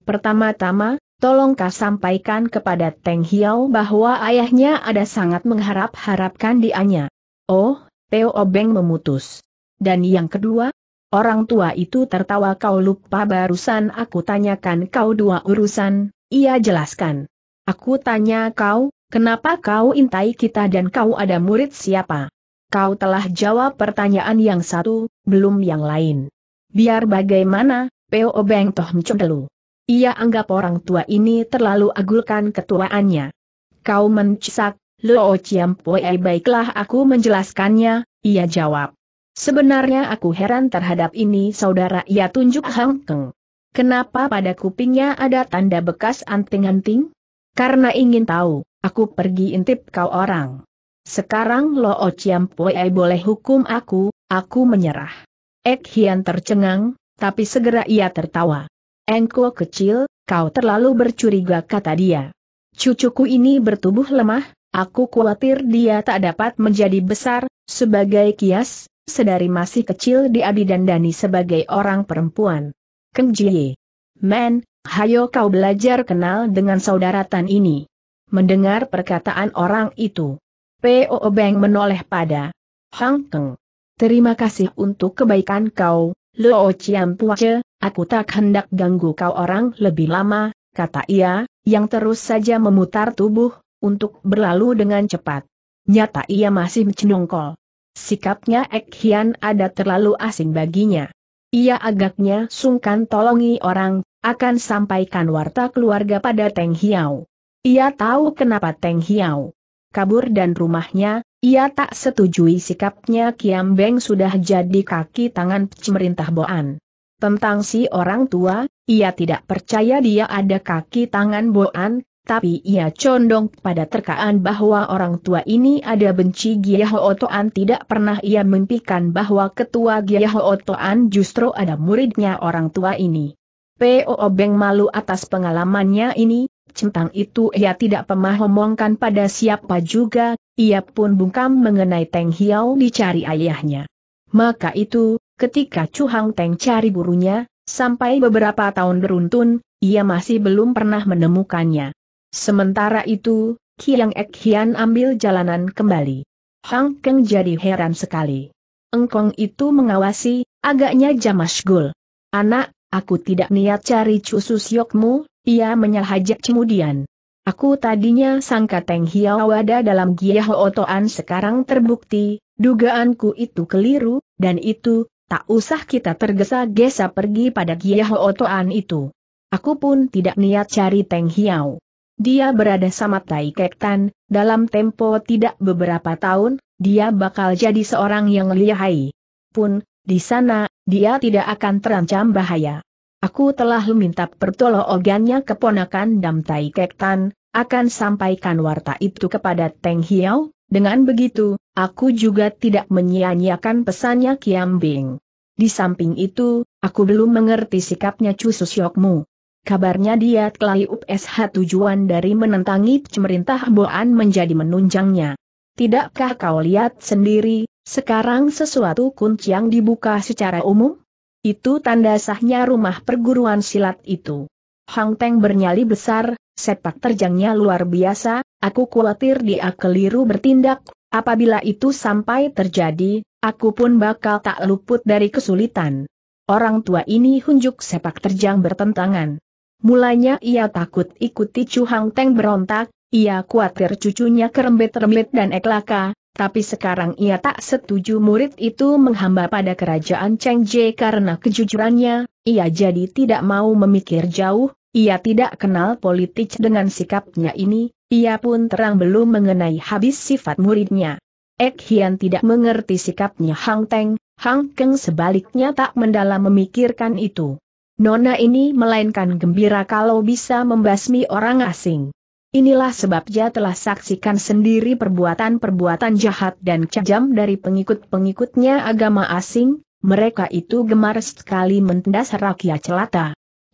Pertama-tama, tolong kau sampaikan kepada Teng Hiao bahwa ayahnya ada sangat mengharap-harapkan dianya. Oh, Teo Obeng memutus. Dan yang kedua, orang tua itu tertawa kau lupa barusan aku tanyakan kau dua urusan, ia jelaskan. Aku tanya kau, kenapa kau intai kita dan kau ada murid siapa? Kau telah jawab pertanyaan yang satu, belum yang lain. Biar bagaimana, Peo Obeng Toh Mcendelu. Ia anggap orang tua ini terlalu agulkan ketuaannya. Kau mencisak, Loo Chiam Pue baiklah aku menjelaskannya, ia jawab. Sebenarnya aku heran terhadap ini saudara ia tunjuk Hang Keng. Kenapa pada kupingnya ada tanda bekas anting-anting? Karena ingin tahu, aku pergi intip kau orang. Sekarang Lo Ociam Pue boleh hukum aku, aku menyerah. Ek Hian tercengang, tapi segera ia tertawa. Engko kecil, kau terlalu bercuriga kata dia. Cucuku ini bertubuh lemah, aku khawatir dia tak dapat menjadi besar, sebagai kias, sedari masih kecil diabidandani sebagai orang perempuan. Keng Jie. Men, Hayo kau belajar kenal dengan saudara Tan ini. Mendengar perkataan orang itu. P.O. Beng menoleh pada Hang Keng. Terima kasih untuk kebaikan kau, Luo Chiam Puace, aku tak hendak ganggu kau orang lebih lama, kata ia, yang terus saja memutar tubuh, untuk berlalu dengan cepat. Nyata ia masih mencengongkol. Sikapnya Ek Hian ada terlalu asing baginya. Ia agaknya sungkan tolongi orang, akan sampaikan warta keluarga pada Teng Hiau. Ia tahu kenapa Teng Hiau kabur dan rumahnya, ia tak setujui sikapnya Kiam Beng sudah jadi kaki tangan pemerintah Boan. Tentang si orang tua, ia tidak percaya dia ada kaki tangan Boan, tapi ia condong pada terkaan bahwa orang tua ini ada benci Toan. tidak pernah ia mimpikan bahwa ketua Toan justru ada muridnya orang tua ini. P.O. Obeng malu atas pengalamannya ini, centang itu ia tidak pernah omongkan pada siapa juga, ia pun bungkam mengenai Teng Hiao dicari ayahnya. Maka itu, ketika Chu Hang Teng cari gurunya, sampai beberapa tahun beruntun, ia masih belum pernah menemukannya. Sementara itu, Kiang Ek Hian ambil jalanan kembali. Hang Keng jadi heran sekali. Engkong itu mengawasi, agaknya jamasgul. Anak, Aku tidak niat cari cusus yokmu, ia menyahajak kemudian. Aku tadinya sangka Teng Hiao ada dalam Giyaho Otoan sekarang terbukti, dugaanku itu keliru, dan itu, tak usah kita tergesa-gesa pergi pada Giyaho Otoan itu. Aku pun tidak niat cari Teng Hiao. Dia berada sama Tai Kektan, dalam tempo tidak beberapa tahun, dia bakal jadi seorang yang lihai. Pun, di sana, dia tidak akan terancam bahaya. Aku telah meminta pertolongannya keponakan Dam Tai Tan, akan sampaikan warta itu kepada Teng Hiao, dengan begitu, aku juga tidak menyia-nyiakan pesannya Kiam Bing. Di samping itu, aku belum mengerti sikapnya Chu Susyokmu. Kabarnya dia telah SH tujuan dari menentangi pemerintah Boan menjadi menunjangnya. Tidakkah kau lihat sendiri, sekarang sesuatu kunci yang dibuka secara umum? Itu tanda sahnya rumah perguruan silat itu. Hang Teng bernyali besar, sepak terjangnya luar biasa, aku khawatir dia keliru bertindak, apabila itu sampai terjadi, aku pun bakal tak luput dari kesulitan. Orang tua ini hunjuk sepak terjang bertentangan. Mulanya ia takut ikuti Chu Hang Teng berontak, ia khawatir cucunya kerembet-rembet dan eklaka, tapi sekarang ia tak setuju murid itu menghamba pada kerajaan Cheng Jie karena kejujurannya, ia jadi tidak mau memikir jauh, ia tidak kenal politik dengan sikapnya ini, ia pun terang belum mengenai habis sifat muridnya. Ek Hian tidak mengerti sikapnya Hang Teng, Hang Keng sebaliknya tak mendalam memikirkan itu. Nona ini melainkan gembira kalau bisa membasmi orang asing. Inilah sebabnya telah saksikan sendiri perbuatan-perbuatan jahat dan kejam dari pengikut-pengikutnya agama asing, mereka itu gemar sekali mendas rakyat celata.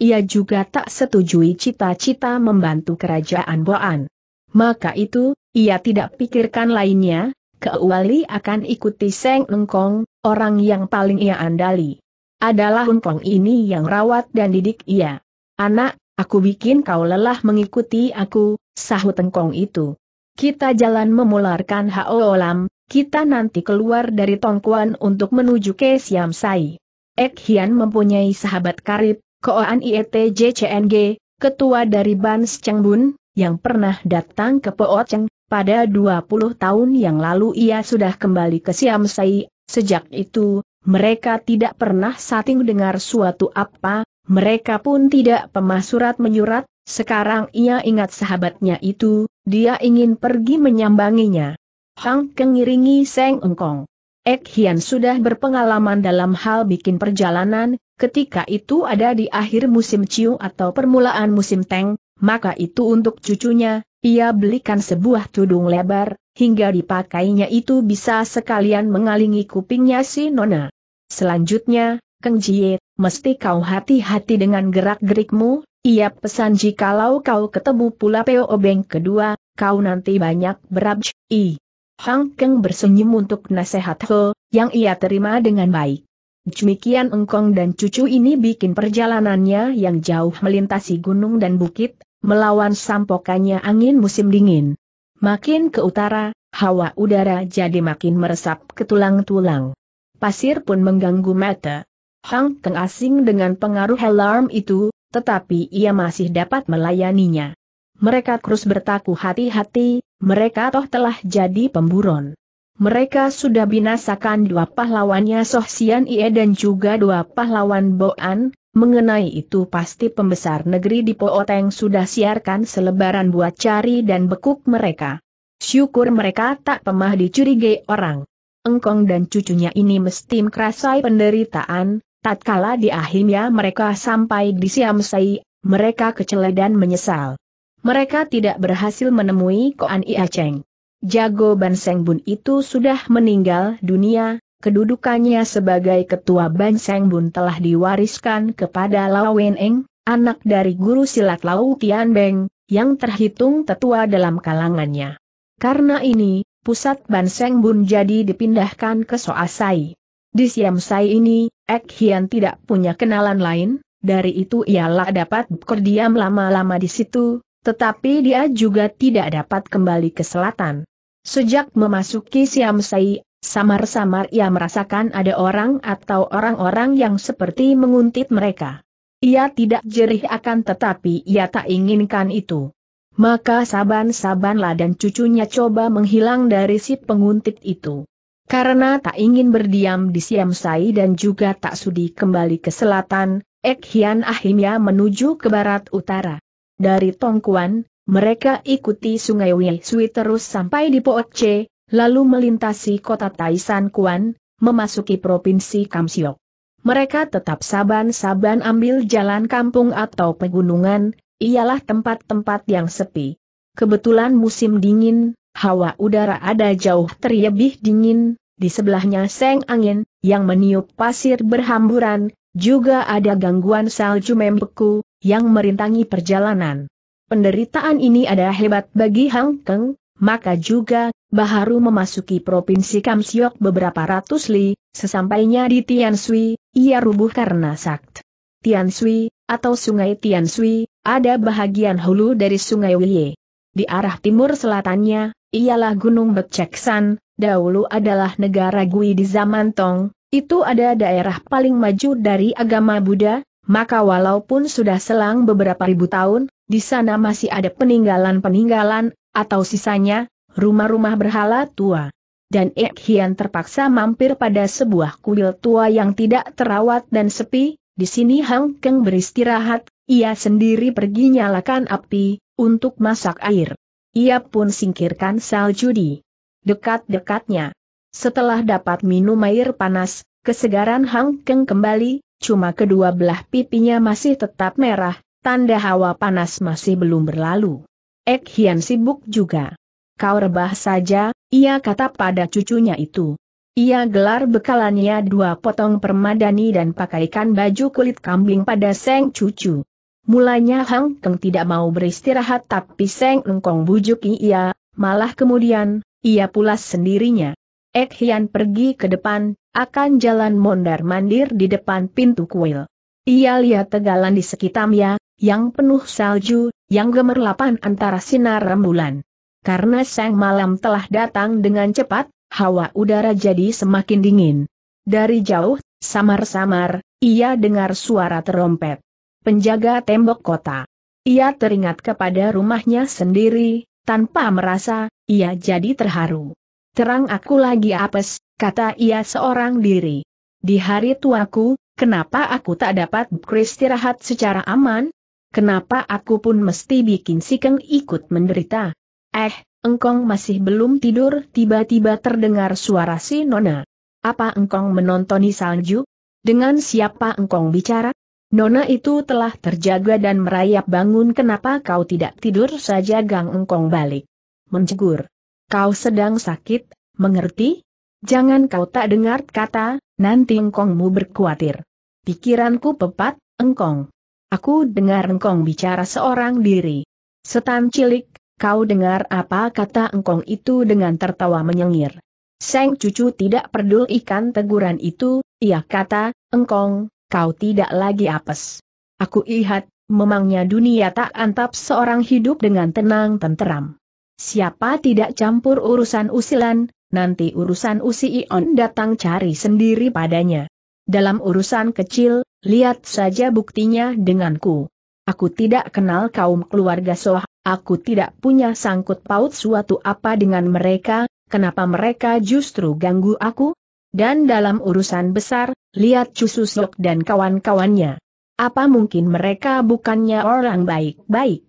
Ia juga tak setujui cita-cita membantu kerajaan Boan. Maka itu, ia tidak pikirkan lainnya, keuali akan ikuti Seng Engkong, orang yang paling ia andali. Adalah Engkong ini yang rawat dan didik ia. Anak Aku bikin kau lelah mengikuti aku, sahut tengkong itu. Kita jalan memularkan Hao olam. kita nanti keluar dari Tongkuan untuk menuju ke Siam Sai. Ek Hian mempunyai sahabat karib, Koan JCNG, ketua dari Bans bun, yang pernah datang ke Po Cheng, pada 20 tahun yang lalu ia sudah kembali ke Siam Sai, sejak itu, mereka tidak pernah sating dengar suatu apa, mereka pun tidak pemasurat-menyurat, sekarang ia ingat sahabatnya itu, dia ingin pergi menyambanginya. Hang kengiringi Seng Engkong. Ek Hian sudah berpengalaman dalam hal bikin perjalanan, ketika itu ada di akhir musim Ciu atau permulaan musim Teng, maka itu untuk cucunya, ia belikan sebuah tudung lebar, hingga dipakainya itu bisa sekalian mengalingi kupingnya si Nona. Selanjutnya, Keng Jie mesti kau hati-hati dengan gerak-gerikmu, ia pesan jikalau kau ketemu pula Peo Obeng kedua, kau nanti banyak berabj, i. Hang Keng bersenyum untuk nasihat Ho, yang ia terima dengan baik. Demikian engkong dan cucu ini bikin perjalanannya yang jauh melintasi gunung dan bukit, melawan sampokannya angin musim dingin. Makin ke utara, hawa udara jadi makin meresap ke tulang-tulang. Pasir pun mengganggu mata, Hang Teng asing dengan pengaruh alarm itu, tetapi ia masih dapat melayaninya. Mereka terus bertaku hati-hati, mereka toh telah jadi pemburon. Mereka sudah binasakan dua pahlawannya Soh Sian Ie dan juga dua pahlawan Boan, mengenai itu pasti pembesar negeri di Pooteng sudah siarkan selebaran buat cari dan bekuk mereka. Syukur mereka tak pemah dicurigai orang. Engkong dan cucunya ini mesti merasai penderitaan, Tatkala di akhirnya mereka sampai di Siamsai, mereka kecele dan menyesal. Mereka tidak berhasil menemui Koan Ia Cheng. Jago Banseng Seng Bun itu sudah meninggal dunia, kedudukannya sebagai ketua Banseng Seng Bun telah diwariskan kepada Lao Wen Eng, anak dari guru silat Lao Tian Beng, yang terhitung tetua dalam kalangannya. Karena ini, pusat Banseng Seng Bun jadi dipindahkan ke Soasai. Di Siamsai ini, Ek Hian tidak punya kenalan lain, dari itu ialah dapat berdiam lama-lama di situ, tetapi dia juga tidak dapat kembali ke selatan. Sejak memasuki Siam Sai, samar-samar ia merasakan ada orang atau orang-orang yang seperti menguntit mereka. Ia tidak jerih akan tetapi ia tak inginkan itu. Maka saban-sabanlah dan cucunya coba menghilang dari si penguntit itu. Karena tak ingin berdiam di Siam Sai dan juga tak sudi kembali ke selatan, Ek Hian Ahimya menuju ke barat utara. Dari Tongkuan, mereka ikuti sungai Wei Sui terus sampai di Pook C, lalu melintasi kota Taisan Kuan, memasuki provinsi Kamsiok. Mereka tetap saban-saban ambil jalan kampung atau pegunungan, ialah tempat-tempat yang sepi. Kebetulan musim dingin, Hawa udara ada jauh terlebih dingin, di sebelahnya seng angin, yang meniup pasir berhamburan, juga ada gangguan salju membeku, yang merintangi perjalanan. Penderitaan ini ada hebat bagi Hang Keng, maka juga, Baharu memasuki Provinsi Kamsiok beberapa ratus li, sesampainya di Tiansui, ia rubuh karena sakt. Tiansui, atau Sungai Tiansui, ada bahagian hulu dari Sungai Wilye. Di arah timur selatannya, ialah Gunung Beceksan, dahulu adalah negara Gui di zaman Tong, itu ada daerah paling maju dari agama Buddha, maka walaupun sudah selang beberapa ribu tahun, di sana masih ada peninggalan-peninggalan, atau sisanya, rumah-rumah berhala tua. Dan Ek Hian terpaksa mampir pada sebuah kuil tua yang tidak terawat dan sepi, di sini Hang Keng beristirahat, ia sendiri pergi nyalakan api, untuk masak air. Ia pun singkirkan sel judi. Dekat-dekatnya. Setelah dapat minum air panas, kesegaran Hang Keng kembali, cuma kedua belah pipinya masih tetap merah, tanda hawa panas masih belum berlalu. Ek Hian sibuk juga. Kau rebah saja, ia kata pada cucunya itu. Ia gelar bekalannya dua potong permadani dan pakaikan baju kulit kambing pada seng cucu. Mulanya Hang Keng tidak mau beristirahat tapi Seng Engkong bujuki ia, malah kemudian, ia pulas sendirinya. Ek Hian pergi ke depan, akan jalan mondar-mandir di depan pintu kuil. Ia lihat tegalan di sekitarnya, yang penuh salju, yang gemerlapan antara sinar rembulan. Karena sang malam telah datang dengan cepat, hawa udara jadi semakin dingin. Dari jauh, samar-samar, ia dengar suara terompet penjaga tembok kota. Ia teringat kepada rumahnya sendiri, tanpa merasa, ia jadi terharu. Terang aku lagi apes, kata ia seorang diri. Di hari tuaku, kenapa aku tak dapat beristirahat secara aman? Kenapa aku pun mesti bikin si keng ikut menderita? Eh, engkong masih belum tidur tiba-tiba terdengar suara si Nona. Apa engkong menontoni salju? Dengan siapa engkong bicara? Nona itu telah terjaga dan merayap bangun kenapa kau tidak tidur saja Gang Engkong balik. Menjegur. Kau sedang sakit, mengerti? Jangan kau tak dengar kata, nanti engkongmu berkuatir. Pikiranku pepat, engkong. Aku dengar engkong bicara seorang diri. Setan cilik, kau dengar apa kata engkong itu dengan tertawa menyengir. Seng cucu tidak peduli ikan teguran itu, ia kata, engkong, kau tidak lagi apes. Aku lihat, memangnya dunia tak antap seorang hidup dengan tenang tenteram. Siapa tidak campur urusan usilan, nanti urusan usi Ion datang cari sendiri padanya. Dalam urusan kecil, lihat saja buktinya denganku. Aku tidak kenal kaum keluarga Soh, aku tidak punya sangkut paut suatu apa dengan mereka, kenapa mereka justru ganggu aku? Dan dalam urusan besar, lihat Cususok dan kawan-kawannya. Apa mungkin mereka bukannya orang baik-baik?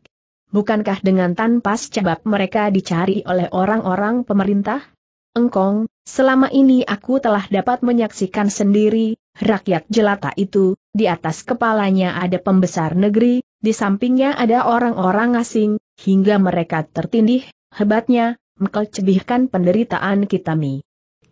Bukankah dengan tanpa sebab mereka dicari oleh orang-orang pemerintah? Engkong, selama ini aku telah dapat menyaksikan sendiri, rakyat jelata itu, di atas kepalanya ada pembesar negeri, di sampingnya ada orang-orang asing, hingga mereka tertindih, hebatnya, mengkecebihkan penderitaan kita mi.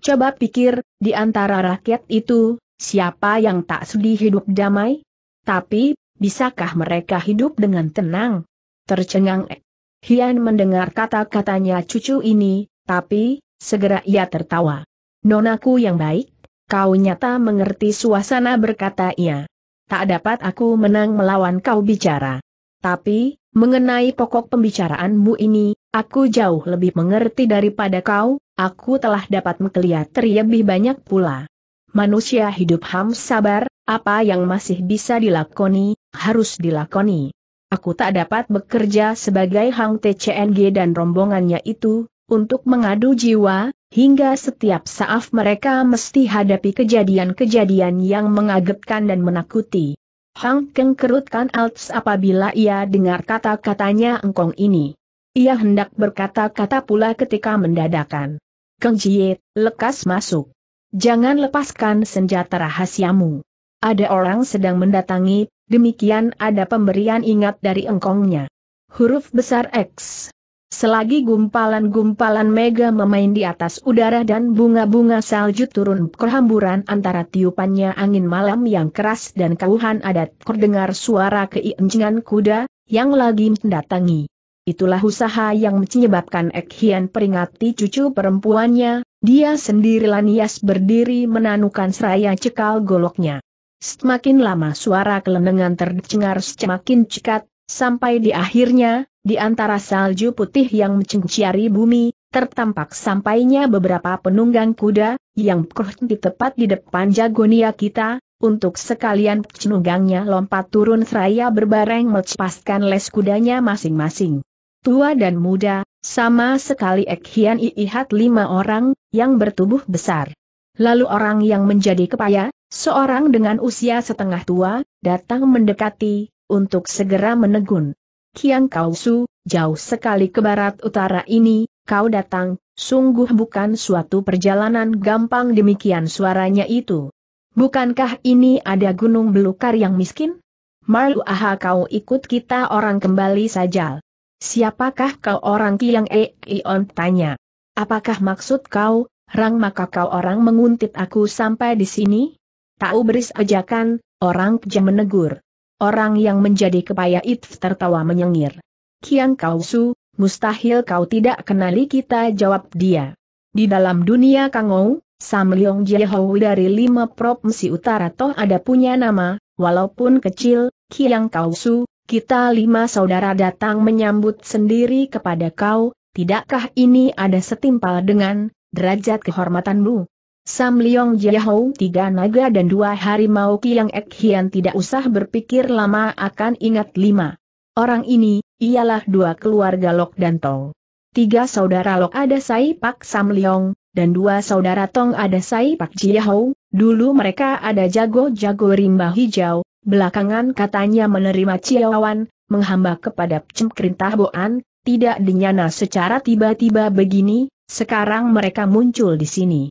Coba pikir, di antara rakyat itu, siapa yang tak sedih hidup damai? Tapi, bisakah mereka hidup dengan tenang? Tercengang eh. Hian mendengar kata-katanya cucu ini, tapi, segera ia tertawa. Nonaku yang baik, kau nyata mengerti suasana berkata ia. Tak dapat aku menang melawan kau bicara. Tapi, mengenai pokok pembicaraanmu ini, Aku jauh lebih mengerti daripada kau, aku telah dapat mengkeliatri lebih banyak pula. Manusia hidup ham sabar, apa yang masih bisa dilakoni, harus dilakoni. Aku tak dapat bekerja sebagai Hang TCNG dan rombongannya itu, untuk mengadu jiwa, hingga setiap saat mereka mesti hadapi kejadian-kejadian yang mengagetkan dan menakuti. Hang kengkerutkan kerutkan alts apabila ia dengar kata-katanya engkong ini. Ia hendak berkata-kata pula ketika mendadakan. Kang Jie, lekas masuk. Jangan lepaskan senjata rahasiamu. Ada orang sedang mendatangi, demikian ada pemberian ingat dari engkongnya. Huruf besar X. Selagi gumpalan-gumpalan mega memain di atas udara dan bunga-bunga salju turun kerhamburan antara tiupannya angin malam yang keras dan kauhan adat terdengar suara keinjengan kuda, yang lagi mendatangi itulah usaha yang menyebabkan Ek peringati cucu perempuannya, dia sendiri lanias berdiri menanukan seraya cekal goloknya. Semakin lama suara kelenengan terdengar semakin cekat, sampai di akhirnya, di antara salju putih yang mencengciari bumi, tertampak sampainya beberapa penunggang kuda, yang di tepat di depan jagonia kita, untuk sekalian penunggangnya lompat turun seraya berbareng melepaskan les kudanya masing-masing tua dan muda, sama sekali Ek Hian Iihat lima orang, yang bertubuh besar. Lalu orang yang menjadi kepaya, seorang dengan usia setengah tua, datang mendekati, untuk segera menegun. Kiang Kau Su, jauh sekali ke barat utara ini, kau datang, sungguh bukan suatu perjalanan gampang demikian suaranya itu. Bukankah ini ada gunung belukar yang miskin? Malu aha kau ikut kita orang kembali saja. Siapakah kau orang Kiang e? Ion tanya. Apakah maksud kau, Rang maka kau orang menguntit aku sampai di sini? Tahu beris ajakan, orang kejam menegur. Orang yang menjadi kepaya itu tertawa menyengir. Kiang kau su, mustahil kau tidak kenali kita jawab dia. Di dalam dunia Kangou, Sam Leong Jiehowi dari lima provinsi utara toh ada punya nama, walaupun kecil, Kiang su kita lima saudara datang menyambut sendiri kepada kau, tidakkah ini ada setimpal dengan derajat kehormatanmu? Sam Leong Jiahou tiga naga dan dua harimau Kiang Ek Hian tidak usah berpikir lama akan ingat lima. Orang ini, ialah dua keluarga Lok dan Tong. Tiga saudara Lok ada Sai Pak Sam Leong, dan dua saudara Tong ada Sai Pak Jiahou, dulu mereka ada jago-jago rimba hijau, Belakangan katanya menerima ciawan, menghamba kepada Cemkrin Boan, tidak dinyana secara tiba-tiba begini, sekarang mereka muncul di sini.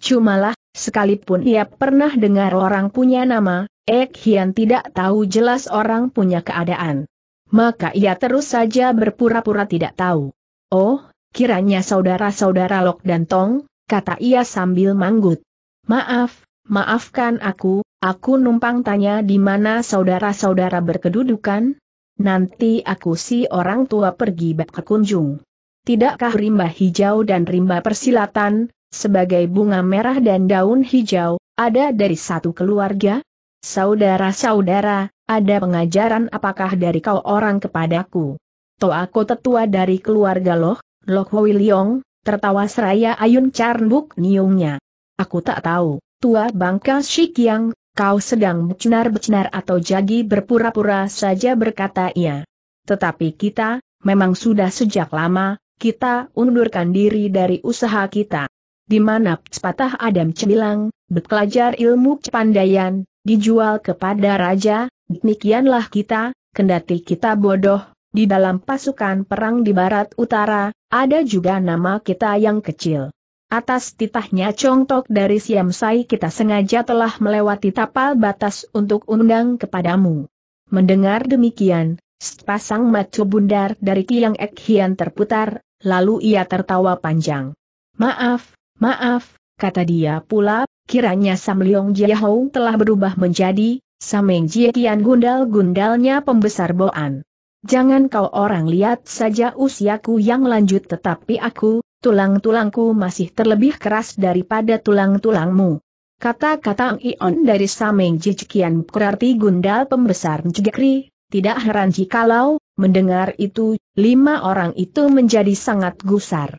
Cumalah, sekalipun ia pernah dengar orang punya nama, Ek Hian tidak tahu jelas orang punya keadaan. Maka ia terus saja berpura-pura tidak tahu. Oh, kiranya saudara-saudara Lok dan Tong, kata ia sambil manggut. Maaf, maafkan aku, Aku numpang tanya di mana saudara-saudara berkedudukan? Nanti aku si orang tua pergi berkunjung. Tidakkah rimba hijau dan rimba persilatan, sebagai bunga merah dan daun hijau, ada dari satu keluarga? Saudara-saudara, ada pengajaran apakah dari kau orang kepadaku? Toh aku tetua dari keluarga Loh, Loh Hoi tertawa seraya Ayun carnbuk Niungnya. Aku tak tahu, tua bangka Shikyang, Kau sedang becenar-becenar atau jagi berpura-pura saja berkata ia. Tetapi kita, memang sudah sejak lama, kita undurkan diri dari usaha kita. Di mana sepatah Adam cebilang, bekelajar ilmu kepandaian, dijual kepada raja, demikianlah kita, kendati kita bodoh, di dalam pasukan perang di barat utara, ada juga nama kita yang kecil. Atas titahnya congtok dari Siam Sai kita sengaja telah melewati tapal batas untuk undang kepadamu. Mendengar demikian, sepasang mata bundar dari Kiang Ek Hian terputar, lalu ia tertawa panjang. Maaf, maaf, kata dia pula, kiranya Sam Leong Jiahou telah berubah menjadi, Sameng Jiekian gundal-gundalnya pembesar Boan. Jangan kau orang lihat saja usiaku yang lanjut tetapi aku, tulang-tulangku masih terlebih keras daripada tulang-tulangmu. Kata-kata Ion dari Sameng Jijikian berarti gundal pembesar Njegekri, tidak heran jikalau, mendengar itu, lima orang itu menjadi sangat gusar.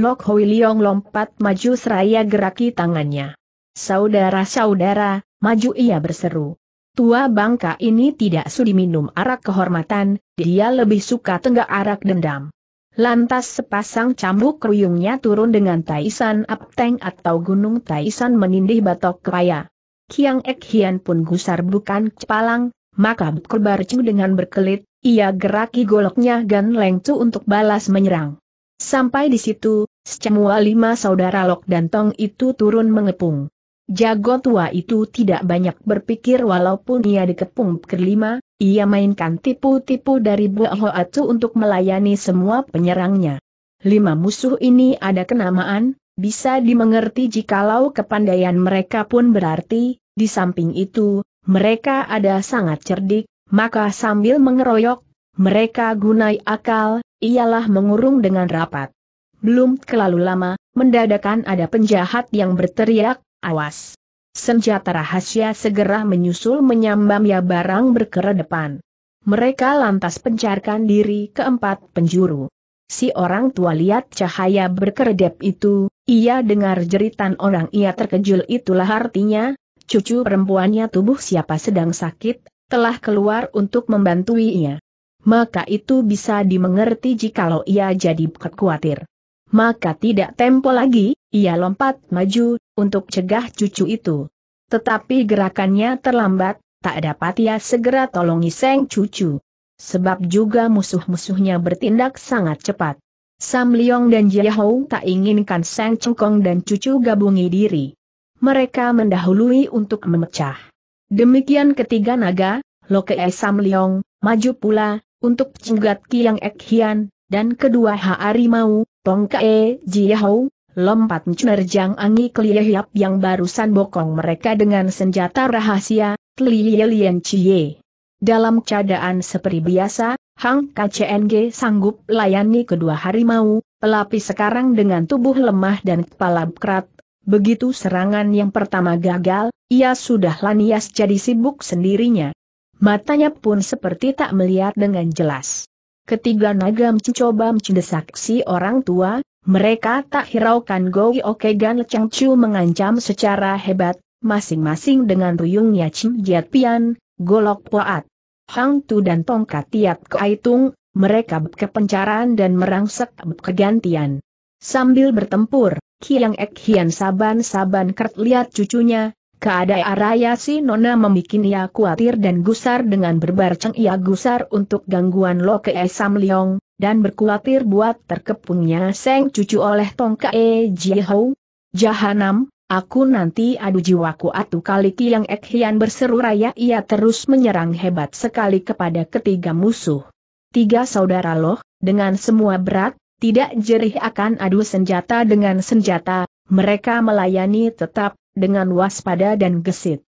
Lok Hoi Leong lompat maju seraya geraki tangannya. Saudara-saudara, maju ia berseru. Tua bangka ini tidak sudi minum arak kehormatan, dia lebih suka tenggak arak dendam. Lantas sepasang cambuk ruyungnya turun dengan Taisan Apteng atau Gunung Taisan menindih batok kepaya. Kiang Ek Hian pun gusar bukan kepalang, maka berbarcu dengan berkelit, ia geraki goloknya Gan Cu untuk balas menyerang. Sampai di situ, semua lima saudara Lok dan Tong itu turun mengepung. Jago tua itu tidak banyak berpikir walaupun ia dikepung kelima, ia mainkan tipu-tipu dari Buah Hoatsu untuk melayani semua penyerangnya. Lima musuh ini ada kenamaan, bisa dimengerti jikalau kepandaian mereka pun berarti, di samping itu, mereka ada sangat cerdik, maka sambil mengeroyok, mereka gunai akal, ialah mengurung dengan rapat. Belum terlalu lama, mendadakan ada penjahat yang berteriak, awas. Senjata rahasia segera menyusul menyambam ya barang berkeredepan. Mereka lantas pencarkan diri keempat penjuru. Si orang tua lihat cahaya berkeredep itu, ia dengar jeritan orang ia terkejul itulah artinya, cucu perempuannya tubuh siapa sedang sakit, telah keluar untuk membantunya. Maka itu bisa dimengerti jikalau ia jadi khawatir. Maka tidak tempo lagi, ia lompat maju, untuk cegah cucu itu. Tetapi gerakannya terlambat, tak dapat ia segera tolongi Seng cucu. Sebab juga musuh-musuhnya bertindak sangat cepat. Sam Leong dan Jia Hou tak inginkan Seng Cengkong dan cucu gabungi diri. Mereka mendahului untuk memecah. Demikian ketiga naga, Lokei e Sam Leong, maju pula, untuk cenggat Kiang Ek Hian, dan kedua Tong Tongkae Jia Hou, Lompat menerjang Angi kliyap yang barusan bokong mereka dengan senjata rahasia, Klie Lien Dalam keadaan seperti biasa, Hang KCNG sanggup layani kedua harimau, Pelapi sekarang dengan tubuh lemah dan kepala berat. Begitu serangan yang pertama gagal, ia sudah lanias jadi sibuk sendirinya. Matanya pun seperti tak melihat dengan jelas. Ketiga naga mencoba mencendesak si orang tua, mereka tak hiraukan Goi Oke dan Cheng Chu mengancam secara hebat, masing-masing dengan ruyungnya Chim Jiat Pian, Golok Poat, Hang Tu dan tongkat Tiat Kaitung, mereka kepencaran dan merangsek kegantian. Sambil bertempur, Kiang Ek Hian saban-saban kert lihat cucunya, keadaan raya si Nona membuat ia khawatir dan gusar dengan berbarceng ia gusar untuk gangguan Lo Ke Sam Leong, dan berkulatir buat terkepungnya Seng Cucu oleh Tongka E Jihou. Jahanam, aku nanti adu jiwaku atu kali Kiang Ek berseru raya ia terus menyerang hebat sekali kepada ketiga musuh. Tiga saudara loh, dengan semua berat, tidak jerih akan adu senjata dengan senjata, mereka melayani tetap, dengan waspada dan gesit.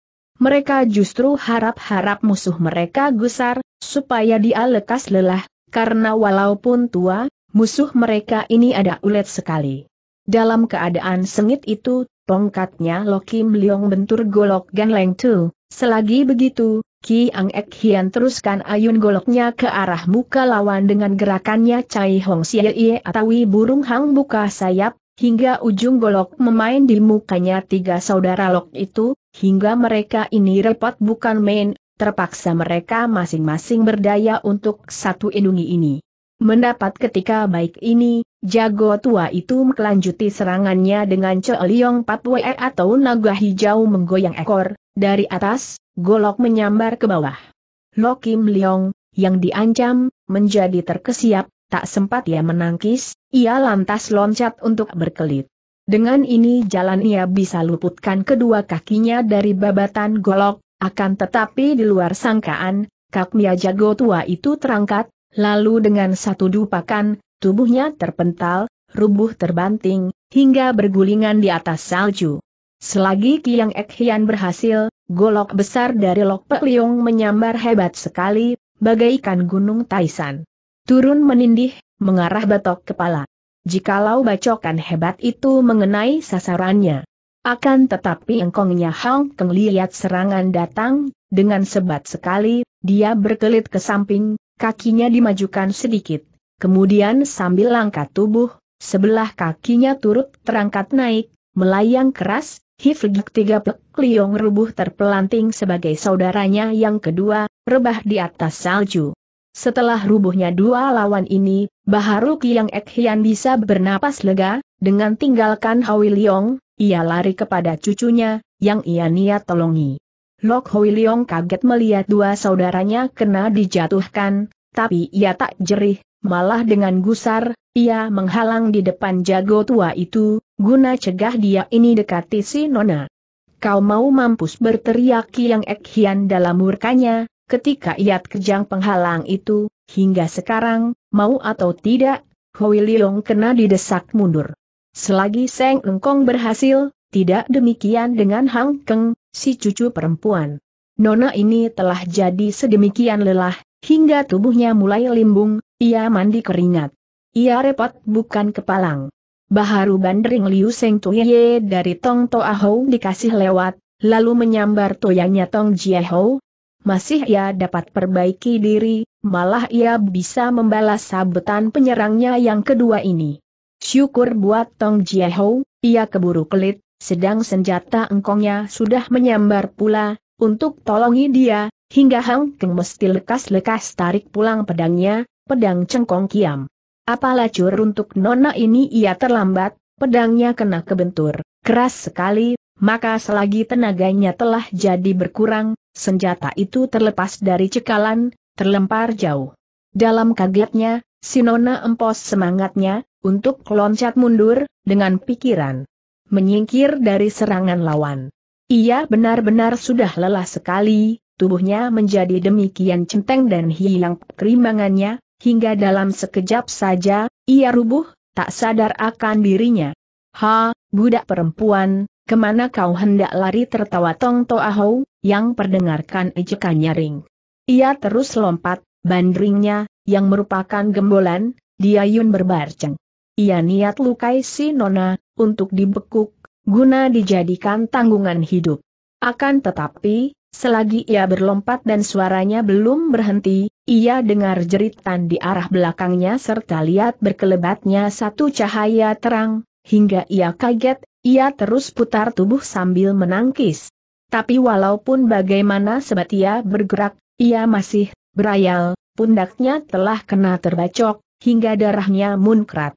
Mereka justru harap-harap musuh mereka gusar, supaya dia lekas lelah, karena walaupun tua, musuh mereka ini ada ulet sekali. Dalam keadaan sengit itu, tongkatnya Loki Leong bentur golok Gan Leng Tu. Selagi begitu, Ki Ang Ek Hian teruskan ayun goloknya ke arah muka lawan dengan gerakannya Cai Hong Xie atau burung hang buka sayap, hingga ujung golok memain di mukanya tiga saudara Lok itu, hingga mereka ini repot bukan main, terpaksa mereka masing-masing berdaya untuk satu indungi ini. Mendapat ketika baik ini, jago tua itu melanjuti serangannya dengan celiong Patwe atau naga hijau menggoyang ekor, dari atas, golok menyambar ke bawah. Lokim Leong, yang diancam, menjadi terkesiap, tak sempat ia menangkis, ia lantas loncat untuk berkelit. Dengan ini jalan ia bisa luputkan kedua kakinya dari babatan golok, akan tetapi di luar sangkaan, Kakmia jago tua itu terangkat, lalu dengan satu dupakan, tubuhnya terpental, rubuh terbanting, hingga bergulingan di atas salju. Selagi Kiang Ek berhasil, golok besar dari Lok Pek menyambar hebat sekali, bagaikan gunung Taisan. Turun menindih, mengarah batok kepala. Jikalau bacokan hebat itu mengenai sasarannya, akan tetapi engkongnya Hang Keng lihat serangan datang, dengan sebat sekali, dia berkelit ke samping, kakinya dimajukan sedikit. Kemudian sambil langkah tubuh, sebelah kakinya turut terangkat naik, melayang keras, Hiflik tiga pek liong rubuh terpelanting sebagai saudaranya yang kedua, rebah di atas salju. Setelah rubuhnya dua lawan ini, Baharu yang Ek bisa bernapas lega, dengan tinggalkan Hawi Liong, ia lari kepada cucunya, yang ia niat tolongi. Lok Hoi Leong kaget melihat dua saudaranya kena dijatuhkan, tapi ia tak jerih, malah dengan gusar, ia menghalang di depan jago tua itu, guna cegah dia ini dekati si Nona. Kau mau mampus berteriak yang ekhian dalam murkanya, ketika ia kejang penghalang itu, hingga sekarang, mau atau tidak, Hoi Leong kena didesak mundur. Selagi Seng Engkong berhasil, tidak demikian dengan Hang Keng, si cucu perempuan. Nona ini telah jadi sedemikian lelah, hingga tubuhnya mulai limbung, ia mandi keringat. Ia repot bukan kepalang. Baharu bandering Liu Seng Tuye dari Tong Toa Hou dikasih lewat, lalu menyambar toyanya Tong Jie Hou. Masih ia dapat perbaiki diri, malah ia bisa membalas sabetan penyerangnya yang kedua ini. Syukur buat Tong Jiahou, ia keburu kelit, sedang senjata engkongnya sudah menyambar pula, untuk tolongi dia, hingga Hang Keng mesti lekas-lekas tarik pulang pedangnya, pedang cengkong kiam. Apalah cur untuk nona ini ia terlambat, pedangnya kena kebentur, keras sekali, maka selagi tenaganya telah jadi berkurang, senjata itu terlepas dari cekalan, terlempar jauh. Dalam kagetnya, si Nona empos semangatnya, untuk loncat mundur, dengan pikiran menyingkir dari serangan lawan. Ia benar-benar sudah lelah sekali, tubuhnya menjadi demikian centeng dan hilang kerimbangannya, hingga dalam sekejap saja, ia rubuh, tak sadar akan dirinya. Ha, budak perempuan, kemana kau hendak lari tertawa Tong Toahou, yang perdengarkan ejekan nyaring. Ia terus lompat, bandringnya, yang merupakan gembolan, Diayun berbarceng. Ia niat lukai si Nona, untuk dibekuk, guna dijadikan tanggungan hidup. Akan tetapi, selagi ia berlompat dan suaranya belum berhenti, ia dengar jeritan di arah belakangnya serta lihat berkelebatnya satu cahaya terang, hingga ia kaget, ia terus putar tubuh sambil menangkis. Tapi walaupun bagaimana sebab ia bergerak, ia masih berayal, pundaknya telah kena terbacok, hingga darahnya munkrat.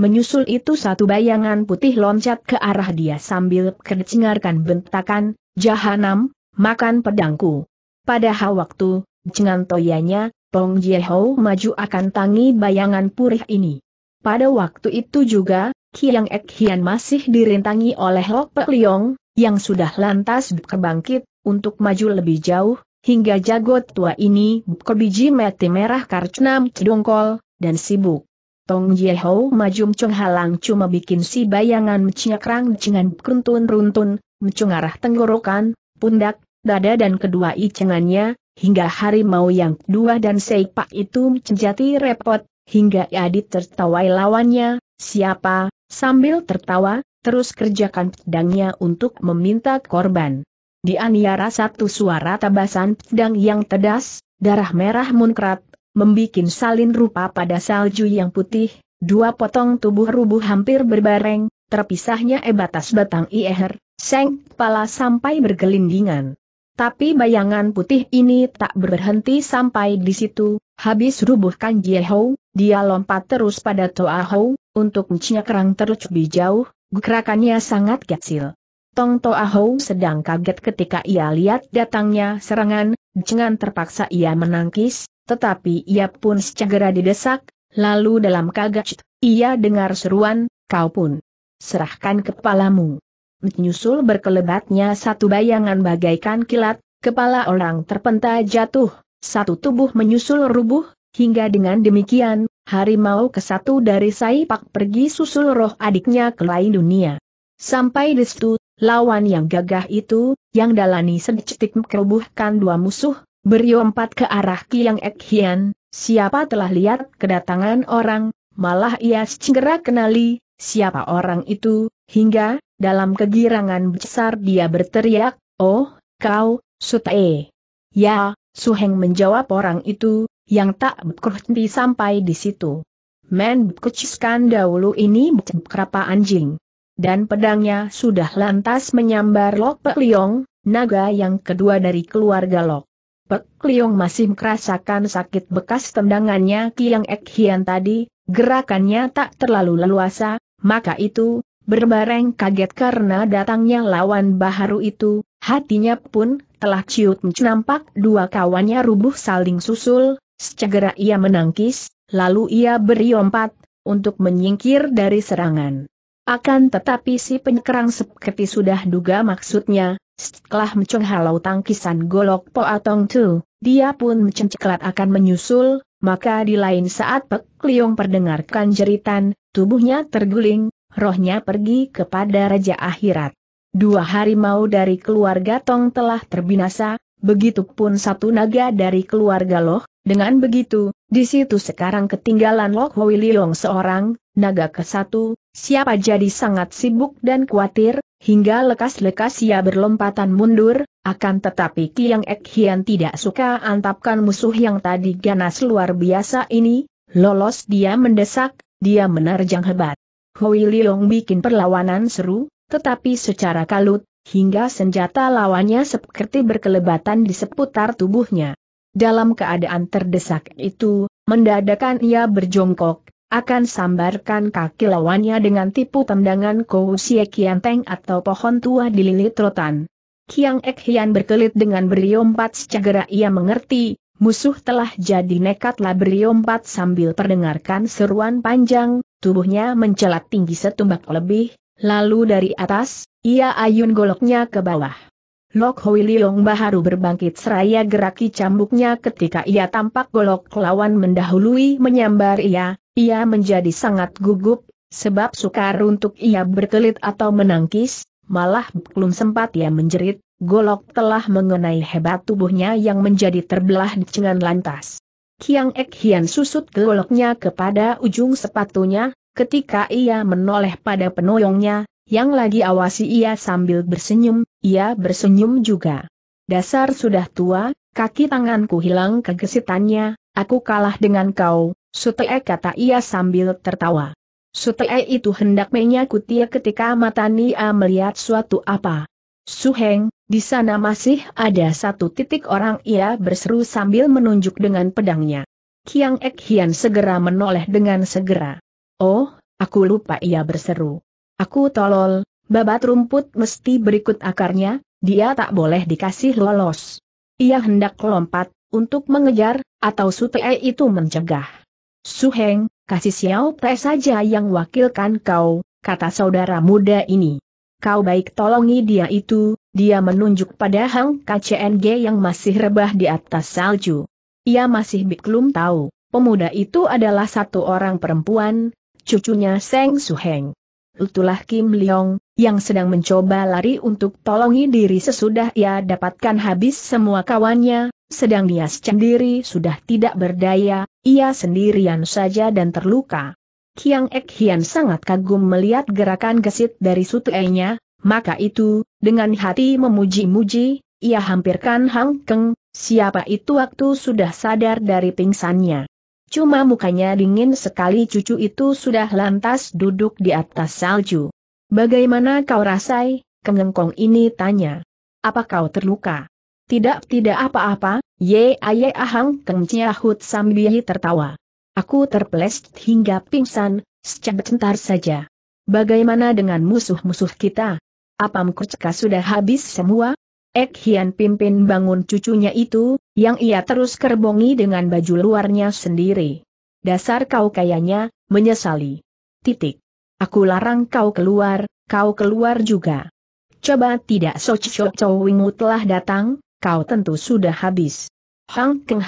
Menyusul itu satu bayangan putih loncat ke arah dia sambil kecengarkan bentakan, Jahanam, makan pedangku. Padahal waktu, cengan toyanya, Tong Jiehou maju akan tangi bayangan purih ini. Pada waktu itu juga, Kiang Ek Hian masih dirintangi oleh Lok Pe Liong, yang sudah lantas berbangkit, untuk maju lebih jauh, hingga jagot tua ini berbiji mati merah karcenam cedongkol, dan sibuk. Tong Jie Ho majum cung Halang cuma bikin si bayangan menciakrang dengan keruntun-runtun, mencung tenggorokan, pundak, dada dan kedua icengannya, hingga harimau yang dua dan seipak itu menjadi repot, hingga Adit tertawai lawannya, siapa, sambil tertawa, terus kerjakan pedangnya untuk meminta korban. Di aniara satu suara tabasan pedang yang tedas, darah merah munkrat, membikin salin rupa pada salju yang putih, dua potong tubuh rubuh hampir berbareng, terpisahnya ebatas batang ieher, seng pala sampai bergelindingan. Tapi bayangan putih ini tak berhenti sampai di situ, habis rubuhkan Jieho, dia lompat terus pada Toa Hou, untuk mencinya kerang terus terlebih jauh, gerakannya sangat kecil. Tong Toa Hou sedang kaget ketika ia lihat datangnya serangan, dengan terpaksa ia menangkis, tetapi ia pun segera didesak, lalu dalam kaget, ia dengar seruan, kau pun serahkan kepalamu. Menyusul berkelebatnya satu bayangan bagaikan kilat, kepala orang terpental jatuh, satu tubuh menyusul rubuh, hingga dengan demikian, harimau ke satu dari Saipak pergi susul roh adiknya ke lain dunia. Sampai di situ, lawan yang gagah itu, yang dalani sedikit merubuhkan dua musuh, Beri empat ke arah Kiang Ek Hian, siapa telah lihat kedatangan orang, malah ia segera kenali, siapa orang itu, hingga, dalam kegirangan besar dia berteriak, Oh, kau, Sutae. Ya, Suheng menjawab orang itu, yang tak berhenti sampai di situ. Men kuciskan dahulu ini berapa anjing. Dan pedangnya sudah lantas menyambar Lok Pek naga yang kedua dari keluarga Lok. Pek Kliong masih merasakan sakit bekas tendangannya Kiang Ek Hian tadi, gerakannya tak terlalu leluasa, maka itu, berbareng kaget karena datangnya lawan baharu itu, hatinya pun telah ciut nampak dua kawannya rubuh saling susul, segera ia menangkis, lalu ia beriompat, untuk menyingkir dari serangan. Akan tetapi si penyekerang seperti sudah duga maksudnya, setelah mencenghalau tangkisan golok Poatong Tu, dia pun menceklat akan menyusul, maka di lain saat Pek Liong perdengarkan jeritan, tubuhnya terguling, rohnya pergi kepada Raja Akhirat. Dua harimau dari keluarga Tong telah terbinasa, begitupun satu naga dari keluarga Loh, dengan begitu, di situ sekarang ketinggalan loh Hoi Liong seorang, naga ke satu, Siapa jadi sangat sibuk dan khawatir, hingga lekas-lekas ia berlompatan mundur, akan tetapi Kiang Ek Hian tidak suka antapkan musuh yang tadi ganas luar biasa ini, lolos dia mendesak, dia menerjang hebat. Hui Liong bikin perlawanan seru, tetapi secara kalut, hingga senjata lawannya seperti berkelebatan di seputar tubuhnya. Dalam keadaan terdesak itu, mendadakan ia berjongkok, akan sambarkan kaki lawannya dengan tipu tendangan kou kian teng atau pohon tua di lilit rotan. Kiang Ek Hian berkelit dengan beriompat segera ia mengerti, musuh telah jadi nekatlah beriompat sambil perdengarkan seruan panjang, tubuhnya mencelat tinggi setumbak lebih, lalu dari atas, ia ayun goloknya ke bawah. Lok Hoi Leong baru berbangkit seraya geraki cambuknya ketika ia tampak golok lawan mendahului menyambar ia, ia menjadi sangat gugup, sebab sukar untuk ia berkelit atau menangkis, malah belum sempat ia menjerit, golok telah mengenai hebat tubuhnya yang menjadi terbelah dengan lantas. Kiang Ek Hian susut goloknya kepada ujung sepatunya, ketika ia menoleh pada penoyongnya, yang lagi awasi ia sambil bersenyum, ia bersenyum juga. Dasar sudah tua, kaki tanganku hilang kegesitannya, aku kalah dengan kau, Sutee kata ia sambil tertawa. Sutee itu hendak menyakuti ketika mata Nia melihat suatu apa. Suheng, di sana masih ada satu titik orang ia berseru sambil menunjuk dengan pedangnya. Kiang Ek Hian segera menoleh dengan segera. Oh, aku lupa ia berseru. Aku tolol, babat rumput mesti berikut akarnya, dia tak boleh dikasih lolos. Ia hendak lompat, untuk mengejar, atau Sutee itu mencegah. Suheng, kasih Xiao Pre saja yang wakilkan kau, kata saudara muda ini. Kau baik tolongi dia itu, dia menunjuk pada Hang KCNG yang masih rebah di atas salju. Ia masih belum tahu, pemuda itu adalah satu orang perempuan, cucunya Seng Suheng. Itulah Kim Leong, yang sedang mencoba lari untuk tolongi diri sesudah ia dapatkan habis semua kawannya, sedang dia sendiri sudah tidak berdaya, ia sendirian saja dan terluka. Kiang Ek Hian sangat kagum melihat gerakan gesit dari enya, maka itu, dengan hati memuji-muji, ia hampirkan Hang Keng, siapa itu waktu sudah sadar dari pingsannya. Cuma mukanya dingin sekali cucu itu sudah lantas duduk di atas salju. Bagaimana kau rasai, kengengkong ini tanya. Apa kau terluka? Tidak-tidak apa-apa, ye aye ahang keng ciahut sambil tertawa. Aku terpeleset hingga pingsan, secara bentar saja. Bagaimana dengan musuh-musuh kita? Apa mkurcka sudah habis semua? Ek Hian pimpin bangun cucunya itu, yang ia terus kerbongi dengan baju luarnya sendiri. Dasar kau kayanya, menyesali. Titik. Aku larang kau keluar, kau keluar juga. Coba tidak cok cowingmu telah datang, kau tentu sudah habis. Hang Keng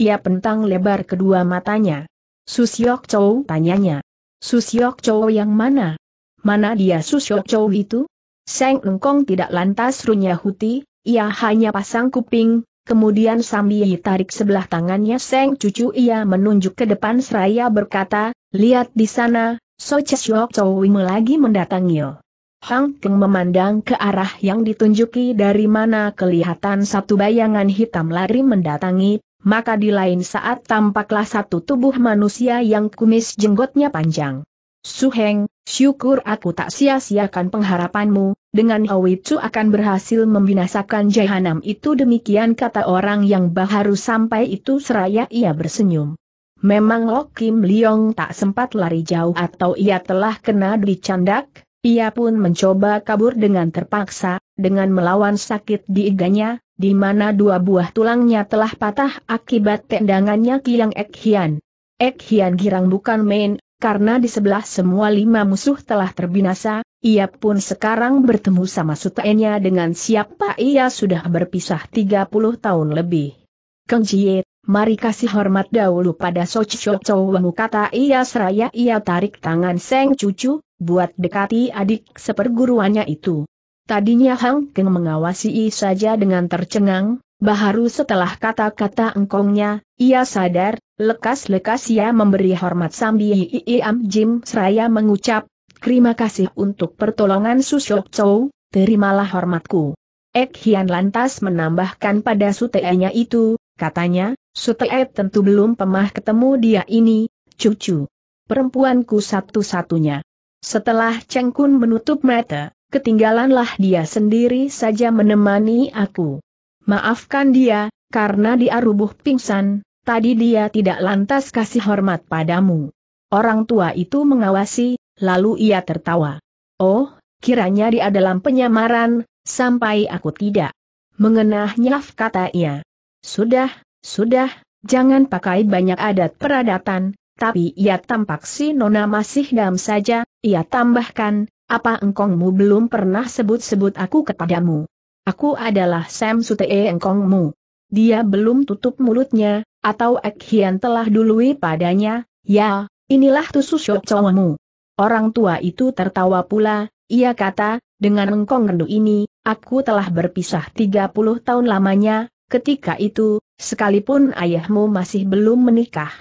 ia pentang lebar kedua matanya. Susyok Chow tanyanya. Susyok Chow yang mana? Mana dia Susyok Chow itu? Seng Engkong tidak lantas runyah huti, ia hanya pasang kuping, kemudian sambil tarik sebelah tangannya Seng cucu ia menunjuk ke depan seraya berkata, lihat di sana, So Chesyok Chow lagi mendatangil. Hang Keng memandang ke arah yang ditunjuki dari mana kelihatan satu bayangan hitam lari mendatangi, maka di lain saat tampaklah satu tubuh manusia yang kumis jenggotnya panjang. Suheng, syukur aku tak sia-siakan pengharapanmu, dengan Awicu akan berhasil membinasakan jahanam itu demikian kata orang yang baharu sampai itu seraya ia bersenyum. Memang Lo Kim Leong tak sempat lari jauh atau ia telah kena dicandak, ia pun mencoba kabur dengan terpaksa, dengan melawan sakit di iganya, di mana dua buah tulangnya telah patah akibat tendangannya Kiang Ek Hian. Ek Hian girang bukan main, karena di sebelah semua lima musuh telah terbinasa, ia pun sekarang bertemu sama sutenya dengan siapa ia sudah berpisah 30 tahun lebih. Keng Jie, mari kasih hormat dahulu pada Sochok Chowengu kata ia seraya ia tarik tangan Seng Cucu, buat dekati adik seperguruannya itu. Tadinya Hang Keng mengawasi I saja dengan tercengang, baharu setelah kata-kata engkongnya, ia sadar, lekas-lekas ia memberi hormat sambil Am Jim seraya mengucap, terima kasih untuk pertolongan Susok Chow, terimalah hormatku. Ek Hian lantas menambahkan pada sutenya itu, katanya, Suteye tentu belum pemah ketemu dia ini, cucu. Perempuanku satu-satunya. Setelah Cheng Kun menutup mata, ketinggalanlah dia sendiri saja menemani aku. Maafkan dia, karena dia rubuh pingsan, tadi dia tidak lantas kasih hormat padamu. Orang tua itu mengawasi, lalu ia tertawa. Oh, kiranya dia dalam penyamaran, sampai aku tidak. Mengenah nyaf kata ia. Sudah, sudah, jangan pakai banyak adat peradatan, tapi ia tampak si Nona masih dam saja, ia tambahkan, apa engkongmu belum pernah sebut-sebut aku kepadamu? Aku adalah Sam Sutee engkongmu. Dia belum tutup mulutnya, atau Ekhian telah dului padanya, ya, inilah tusus cowamu. Orang tua itu tertawa pula, ia kata, dengan engkong rendu ini, aku telah berpisah 30 tahun lamanya, ketika itu, sekalipun ayahmu masih belum menikah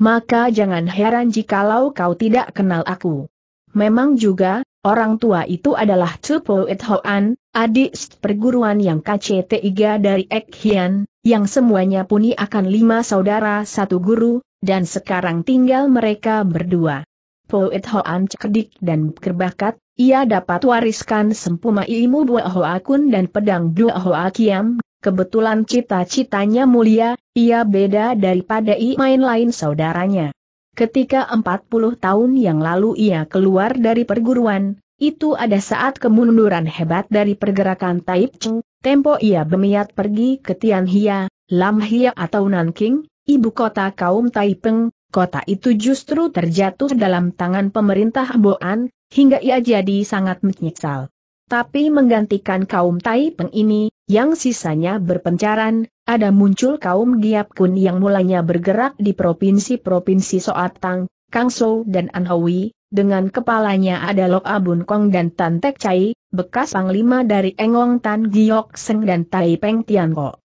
maka jangan heran jikalau kau tidak kenal aku. Memang juga, orang tua itu adalah Tupo Et Hoan, adik perguruan yang KCTIG dari Ek Hian, yang semuanya puni akan lima saudara satu guru, dan sekarang tinggal mereka berdua. Poet Hoan cerdik dan berbakat, ia dapat wariskan sempuma ilmu Bua Hoa Kun dan pedang Bua Hoa Kiam, Kebetulan cita-citanya mulia, ia beda daripada main lain saudaranya. Ketika 40 tahun yang lalu ia keluar dari perguruan, itu ada saat kemunduran hebat dari pergerakan Taib tempo ia berniat pergi ke Tianhia, Lamhia atau Nanking, ibu kota kaum Taipeng, kota itu justru terjatuh dalam tangan pemerintah Boan, hingga ia jadi sangat menyesal. Tapi menggantikan kaum Taipeng ini, yang sisanya berpencaran, ada muncul kaum Giap Kun yang mulanya bergerak di provinsi-provinsi Soatang, Kangso dan Anhui, dengan kepalanya ada Lok Abun Kong dan Tan Tek Chai, bekas panglima dari Engong Tan Giok Seng dan Tai Peng Tianko.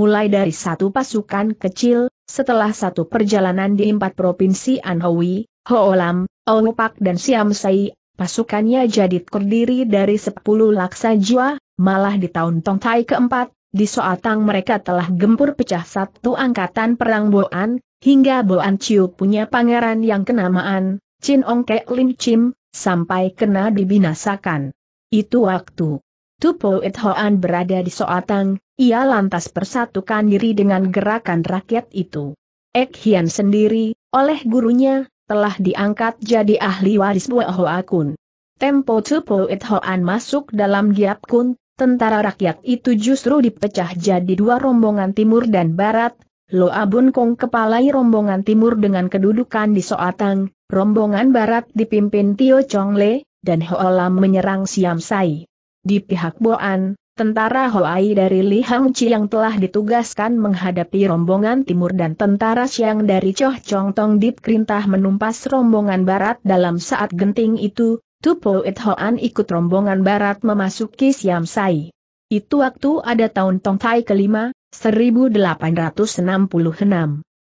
Mulai dari satu pasukan kecil, setelah satu perjalanan di empat provinsi Anhui, Hoolam, Pak dan Siam Sai, pasukannya jadi terdiri dari sepuluh laksa jiwa, malah di tahun Tongtai keempat, di Soatang mereka telah gempur pecah satu angkatan perang Boan, hingga Boan Chiu punya pangeran yang kenamaan, Chin Ong Kek Lim Chim, sampai kena dibinasakan. Itu waktu. Tupo It Hoan berada di Soatang, ia lantas persatukan diri dengan gerakan rakyat itu. Ek Hian sendiri, oleh gurunya, telah diangkat jadi ahli waris Bua Hoa Kun. Tempo Tupo It Hoan masuk dalam Giap Kun, tentara rakyat itu justru dipecah jadi dua rombongan timur dan barat, Lo Abun Kong kepalai rombongan timur dengan kedudukan di Soatang, rombongan barat dipimpin Tio Chong Le, dan Ho Lam menyerang Siam Sai. Di pihak Boan, tentara Hoai dari Li Hang Chi yang telah ditugaskan menghadapi rombongan timur dan tentara Siang dari Choh Chong Tong diperintah menumpas rombongan barat dalam saat genting itu, Tupo Et Hoan ikut rombongan barat memasuki Siam Sai. Itu waktu ada tahun Tongtai kelima, 1866.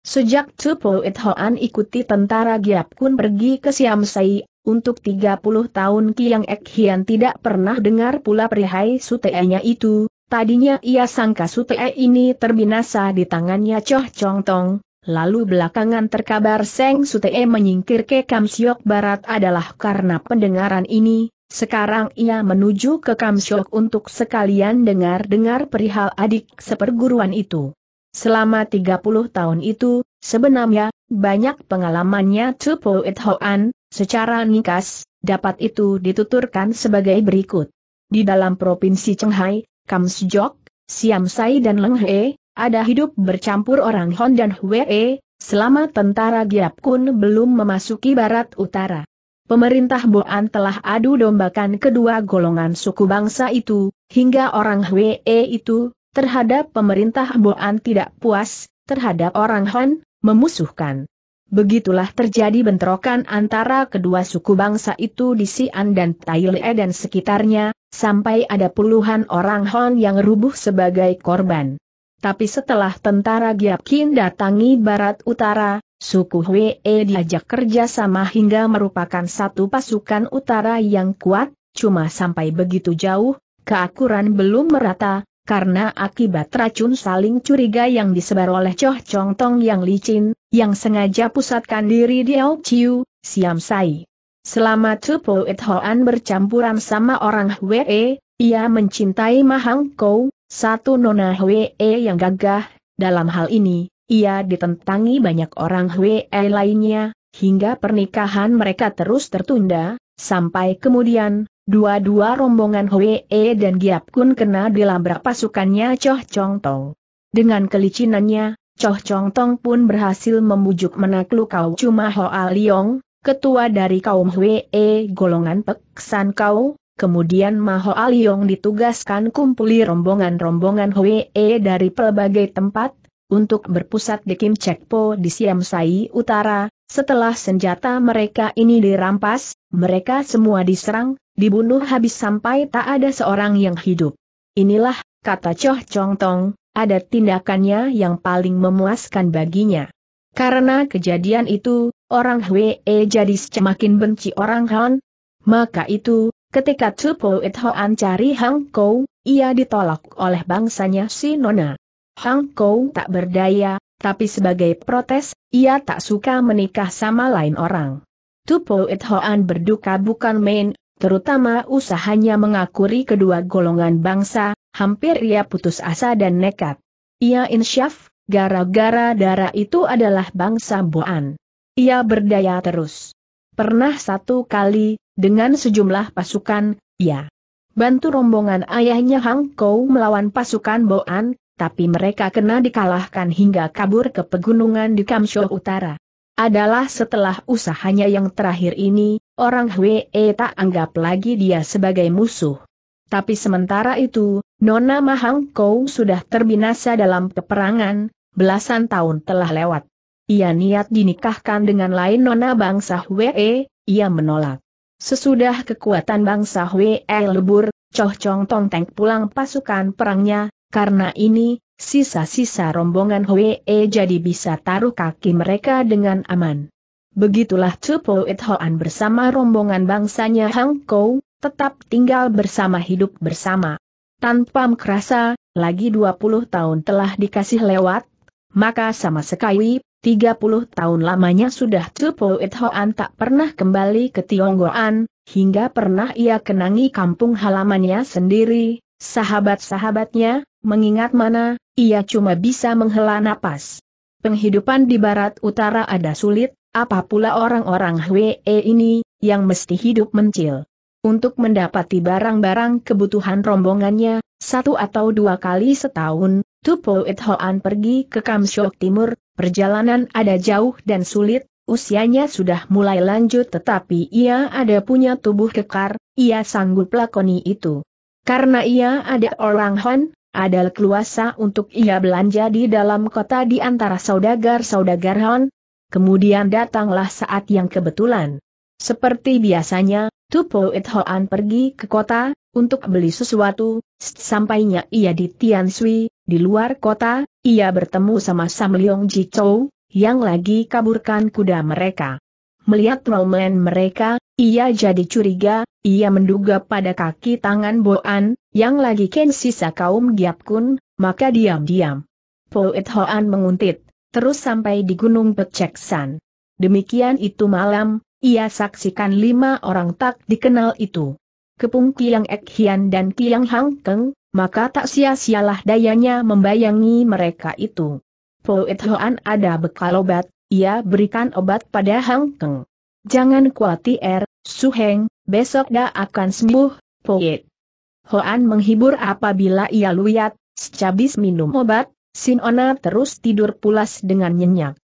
Sejak Tupo Et Hoan ikuti tentara Giap Kun pergi ke Siam Sai, untuk 30 tahun Kiang Ek Hian tidak pernah dengar pula perihai sutenya itu, tadinya ia sangka sute ini terbinasa di tangannya Choh Chong Tong, Lalu belakangan terkabar Seng Sute menyingkir ke Kamsiok Barat adalah karena pendengaran ini, sekarang ia menuju ke Kamsiok untuk sekalian dengar-dengar perihal adik seperguruan itu. Selama 30 tahun itu, sebenarnya, banyak pengalamannya Tupo It Hoan, secara ringkas, dapat itu dituturkan sebagai berikut. Di dalam Provinsi Chenghai, Kamsiok, Siamsai dan Lenghe, ada hidup bercampur orang Hon dan Hwee, selama tentara Giap Kun belum memasuki barat utara. Pemerintah Boan telah adu dombakan kedua golongan suku bangsa itu, hingga orang Hwee itu, terhadap pemerintah Boan tidak puas, terhadap orang Hon, memusuhkan. Begitulah terjadi bentrokan antara kedua suku bangsa itu di Sian dan Taile dan sekitarnya, sampai ada puluhan orang Hon yang rubuh sebagai korban. Tapi setelah tentara Giapkin datangi barat utara, suku Hwee diajak kerjasama hingga merupakan satu pasukan utara yang kuat, cuma sampai begitu jauh, keakuran belum merata, karena akibat racun saling curiga yang disebar oleh Choh Chong Tong yang licin, yang sengaja pusatkan diri di Ao Chiu, Siam Sai. Selama Po It Hoan bercampuran sama orang Hwee, ia mencintai Mahang Kou, satu nona Hwee yang gagah, dalam hal ini, ia ditentangi banyak orang Hwee lainnya, hingga pernikahan mereka terus tertunda, sampai kemudian, dua-dua rombongan Hwee dan Giap Kun kena dilabrak pasukannya Choh Chong Tong. Dengan kelicinannya, Choh Chong Tong pun berhasil membujuk menakluk Kau Cuma Hoa Liong, ketua dari kaum Hwee golongan Peksan Kau, kemudian Maho Aliong ditugaskan kumpuli rombongan-rombongan Hwee dari pelbagai tempat, untuk berpusat di Kim Chek di Siam Sai Utara, setelah senjata mereka ini dirampas, mereka semua diserang, dibunuh habis sampai tak ada seorang yang hidup. Inilah, kata Choh Chong Tong, ada tindakannya yang paling memuaskan baginya. Karena kejadian itu, orang Hwee jadi semakin benci orang Han. Maka itu, Ketika Tupou It Hoan cari Hang Kou, ia ditolak oleh bangsanya si Nona. Hang Kou tak berdaya, tapi sebagai protes, ia tak suka menikah sama lain orang. Tupou It Hoan berduka bukan main, terutama usahanya mengakuri kedua golongan bangsa, hampir ia putus asa dan nekat. Ia insyaf, gara-gara darah itu adalah bangsa Boan. Ia berdaya terus. Pernah satu kali, dengan sejumlah pasukan, ya. Bantu rombongan ayahnya Hang Kou melawan pasukan Boan, tapi mereka kena dikalahkan hingga kabur ke pegunungan di Kamsho Utara. Adalah setelah usahanya yang terakhir ini, orang Hwee tak anggap lagi dia sebagai musuh. Tapi sementara itu, Nona Mahang Kou sudah terbinasa dalam peperangan, belasan tahun telah lewat. Ia niat dinikahkan dengan lain Nona bangsa Hwee, ia menolak. Sesudah kekuatan bangsa Wei lebur, Choh Chong Tong Teng pulang pasukan perangnya, karena ini, sisa-sisa rombongan E jadi bisa taruh kaki mereka dengan aman. Begitulah Po It Hoan bersama rombongan bangsanya Hang Kou, tetap tinggal bersama hidup bersama. Tanpa merasa, lagi 20 tahun telah dikasih lewat, maka sama sekali 30 tahun lamanya sudah Cepo Ithoan tak pernah kembali ke Tionggoan, hingga pernah ia kenangi kampung halamannya sendiri, sahabat-sahabatnya, mengingat mana, ia cuma bisa menghela napas. Penghidupan di barat utara ada sulit, apa pula orang-orang Hwee ini, yang mesti hidup mencil. Untuk mendapati barang-barang kebutuhan rombongannya, satu atau dua kali setahun, Tupo Ithoan pergi ke Kamsyok Timur, Perjalanan ada jauh dan sulit, usianya sudah mulai lanjut tetapi ia ada punya tubuh kekar, ia sanggup lakoni itu. Karena ia ada orang Han, ada keluasa untuk ia belanja di dalam kota di antara saudagar-saudagar Han. Kemudian datanglah saat yang kebetulan. Seperti biasanya, Tupo It Hoan pergi ke kota, untuk beli sesuatu, sampainya ia di Tian Sui, di luar kota, ia bertemu sama Sam Leong Ji Chou, yang lagi kaburkan kuda mereka. Melihat rolmen mereka, ia jadi curiga, ia menduga pada kaki tangan Boan, yang lagi ken sisa kaum Giap Kun, maka diam-diam. Poet Hoan menguntit, terus sampai di Gunung Peceksan. Demikian itu malam, ia saksikan lima orang tak dikenal itu. Kepung Kiang Ek Hian dan Kiang Hang Keng, maka tak sia-sialah dayanya membayangi mereka itu. Poet Hoan ada bekal obat, ia berikan obat pada Hang Keng. Jangan khawatir, Su Heng, besok dia akan sembuh, Poet. Hoan menghibur apabila ia luyat, secabis minum obat, Sinona terus tidur pulas dengan nyenyak.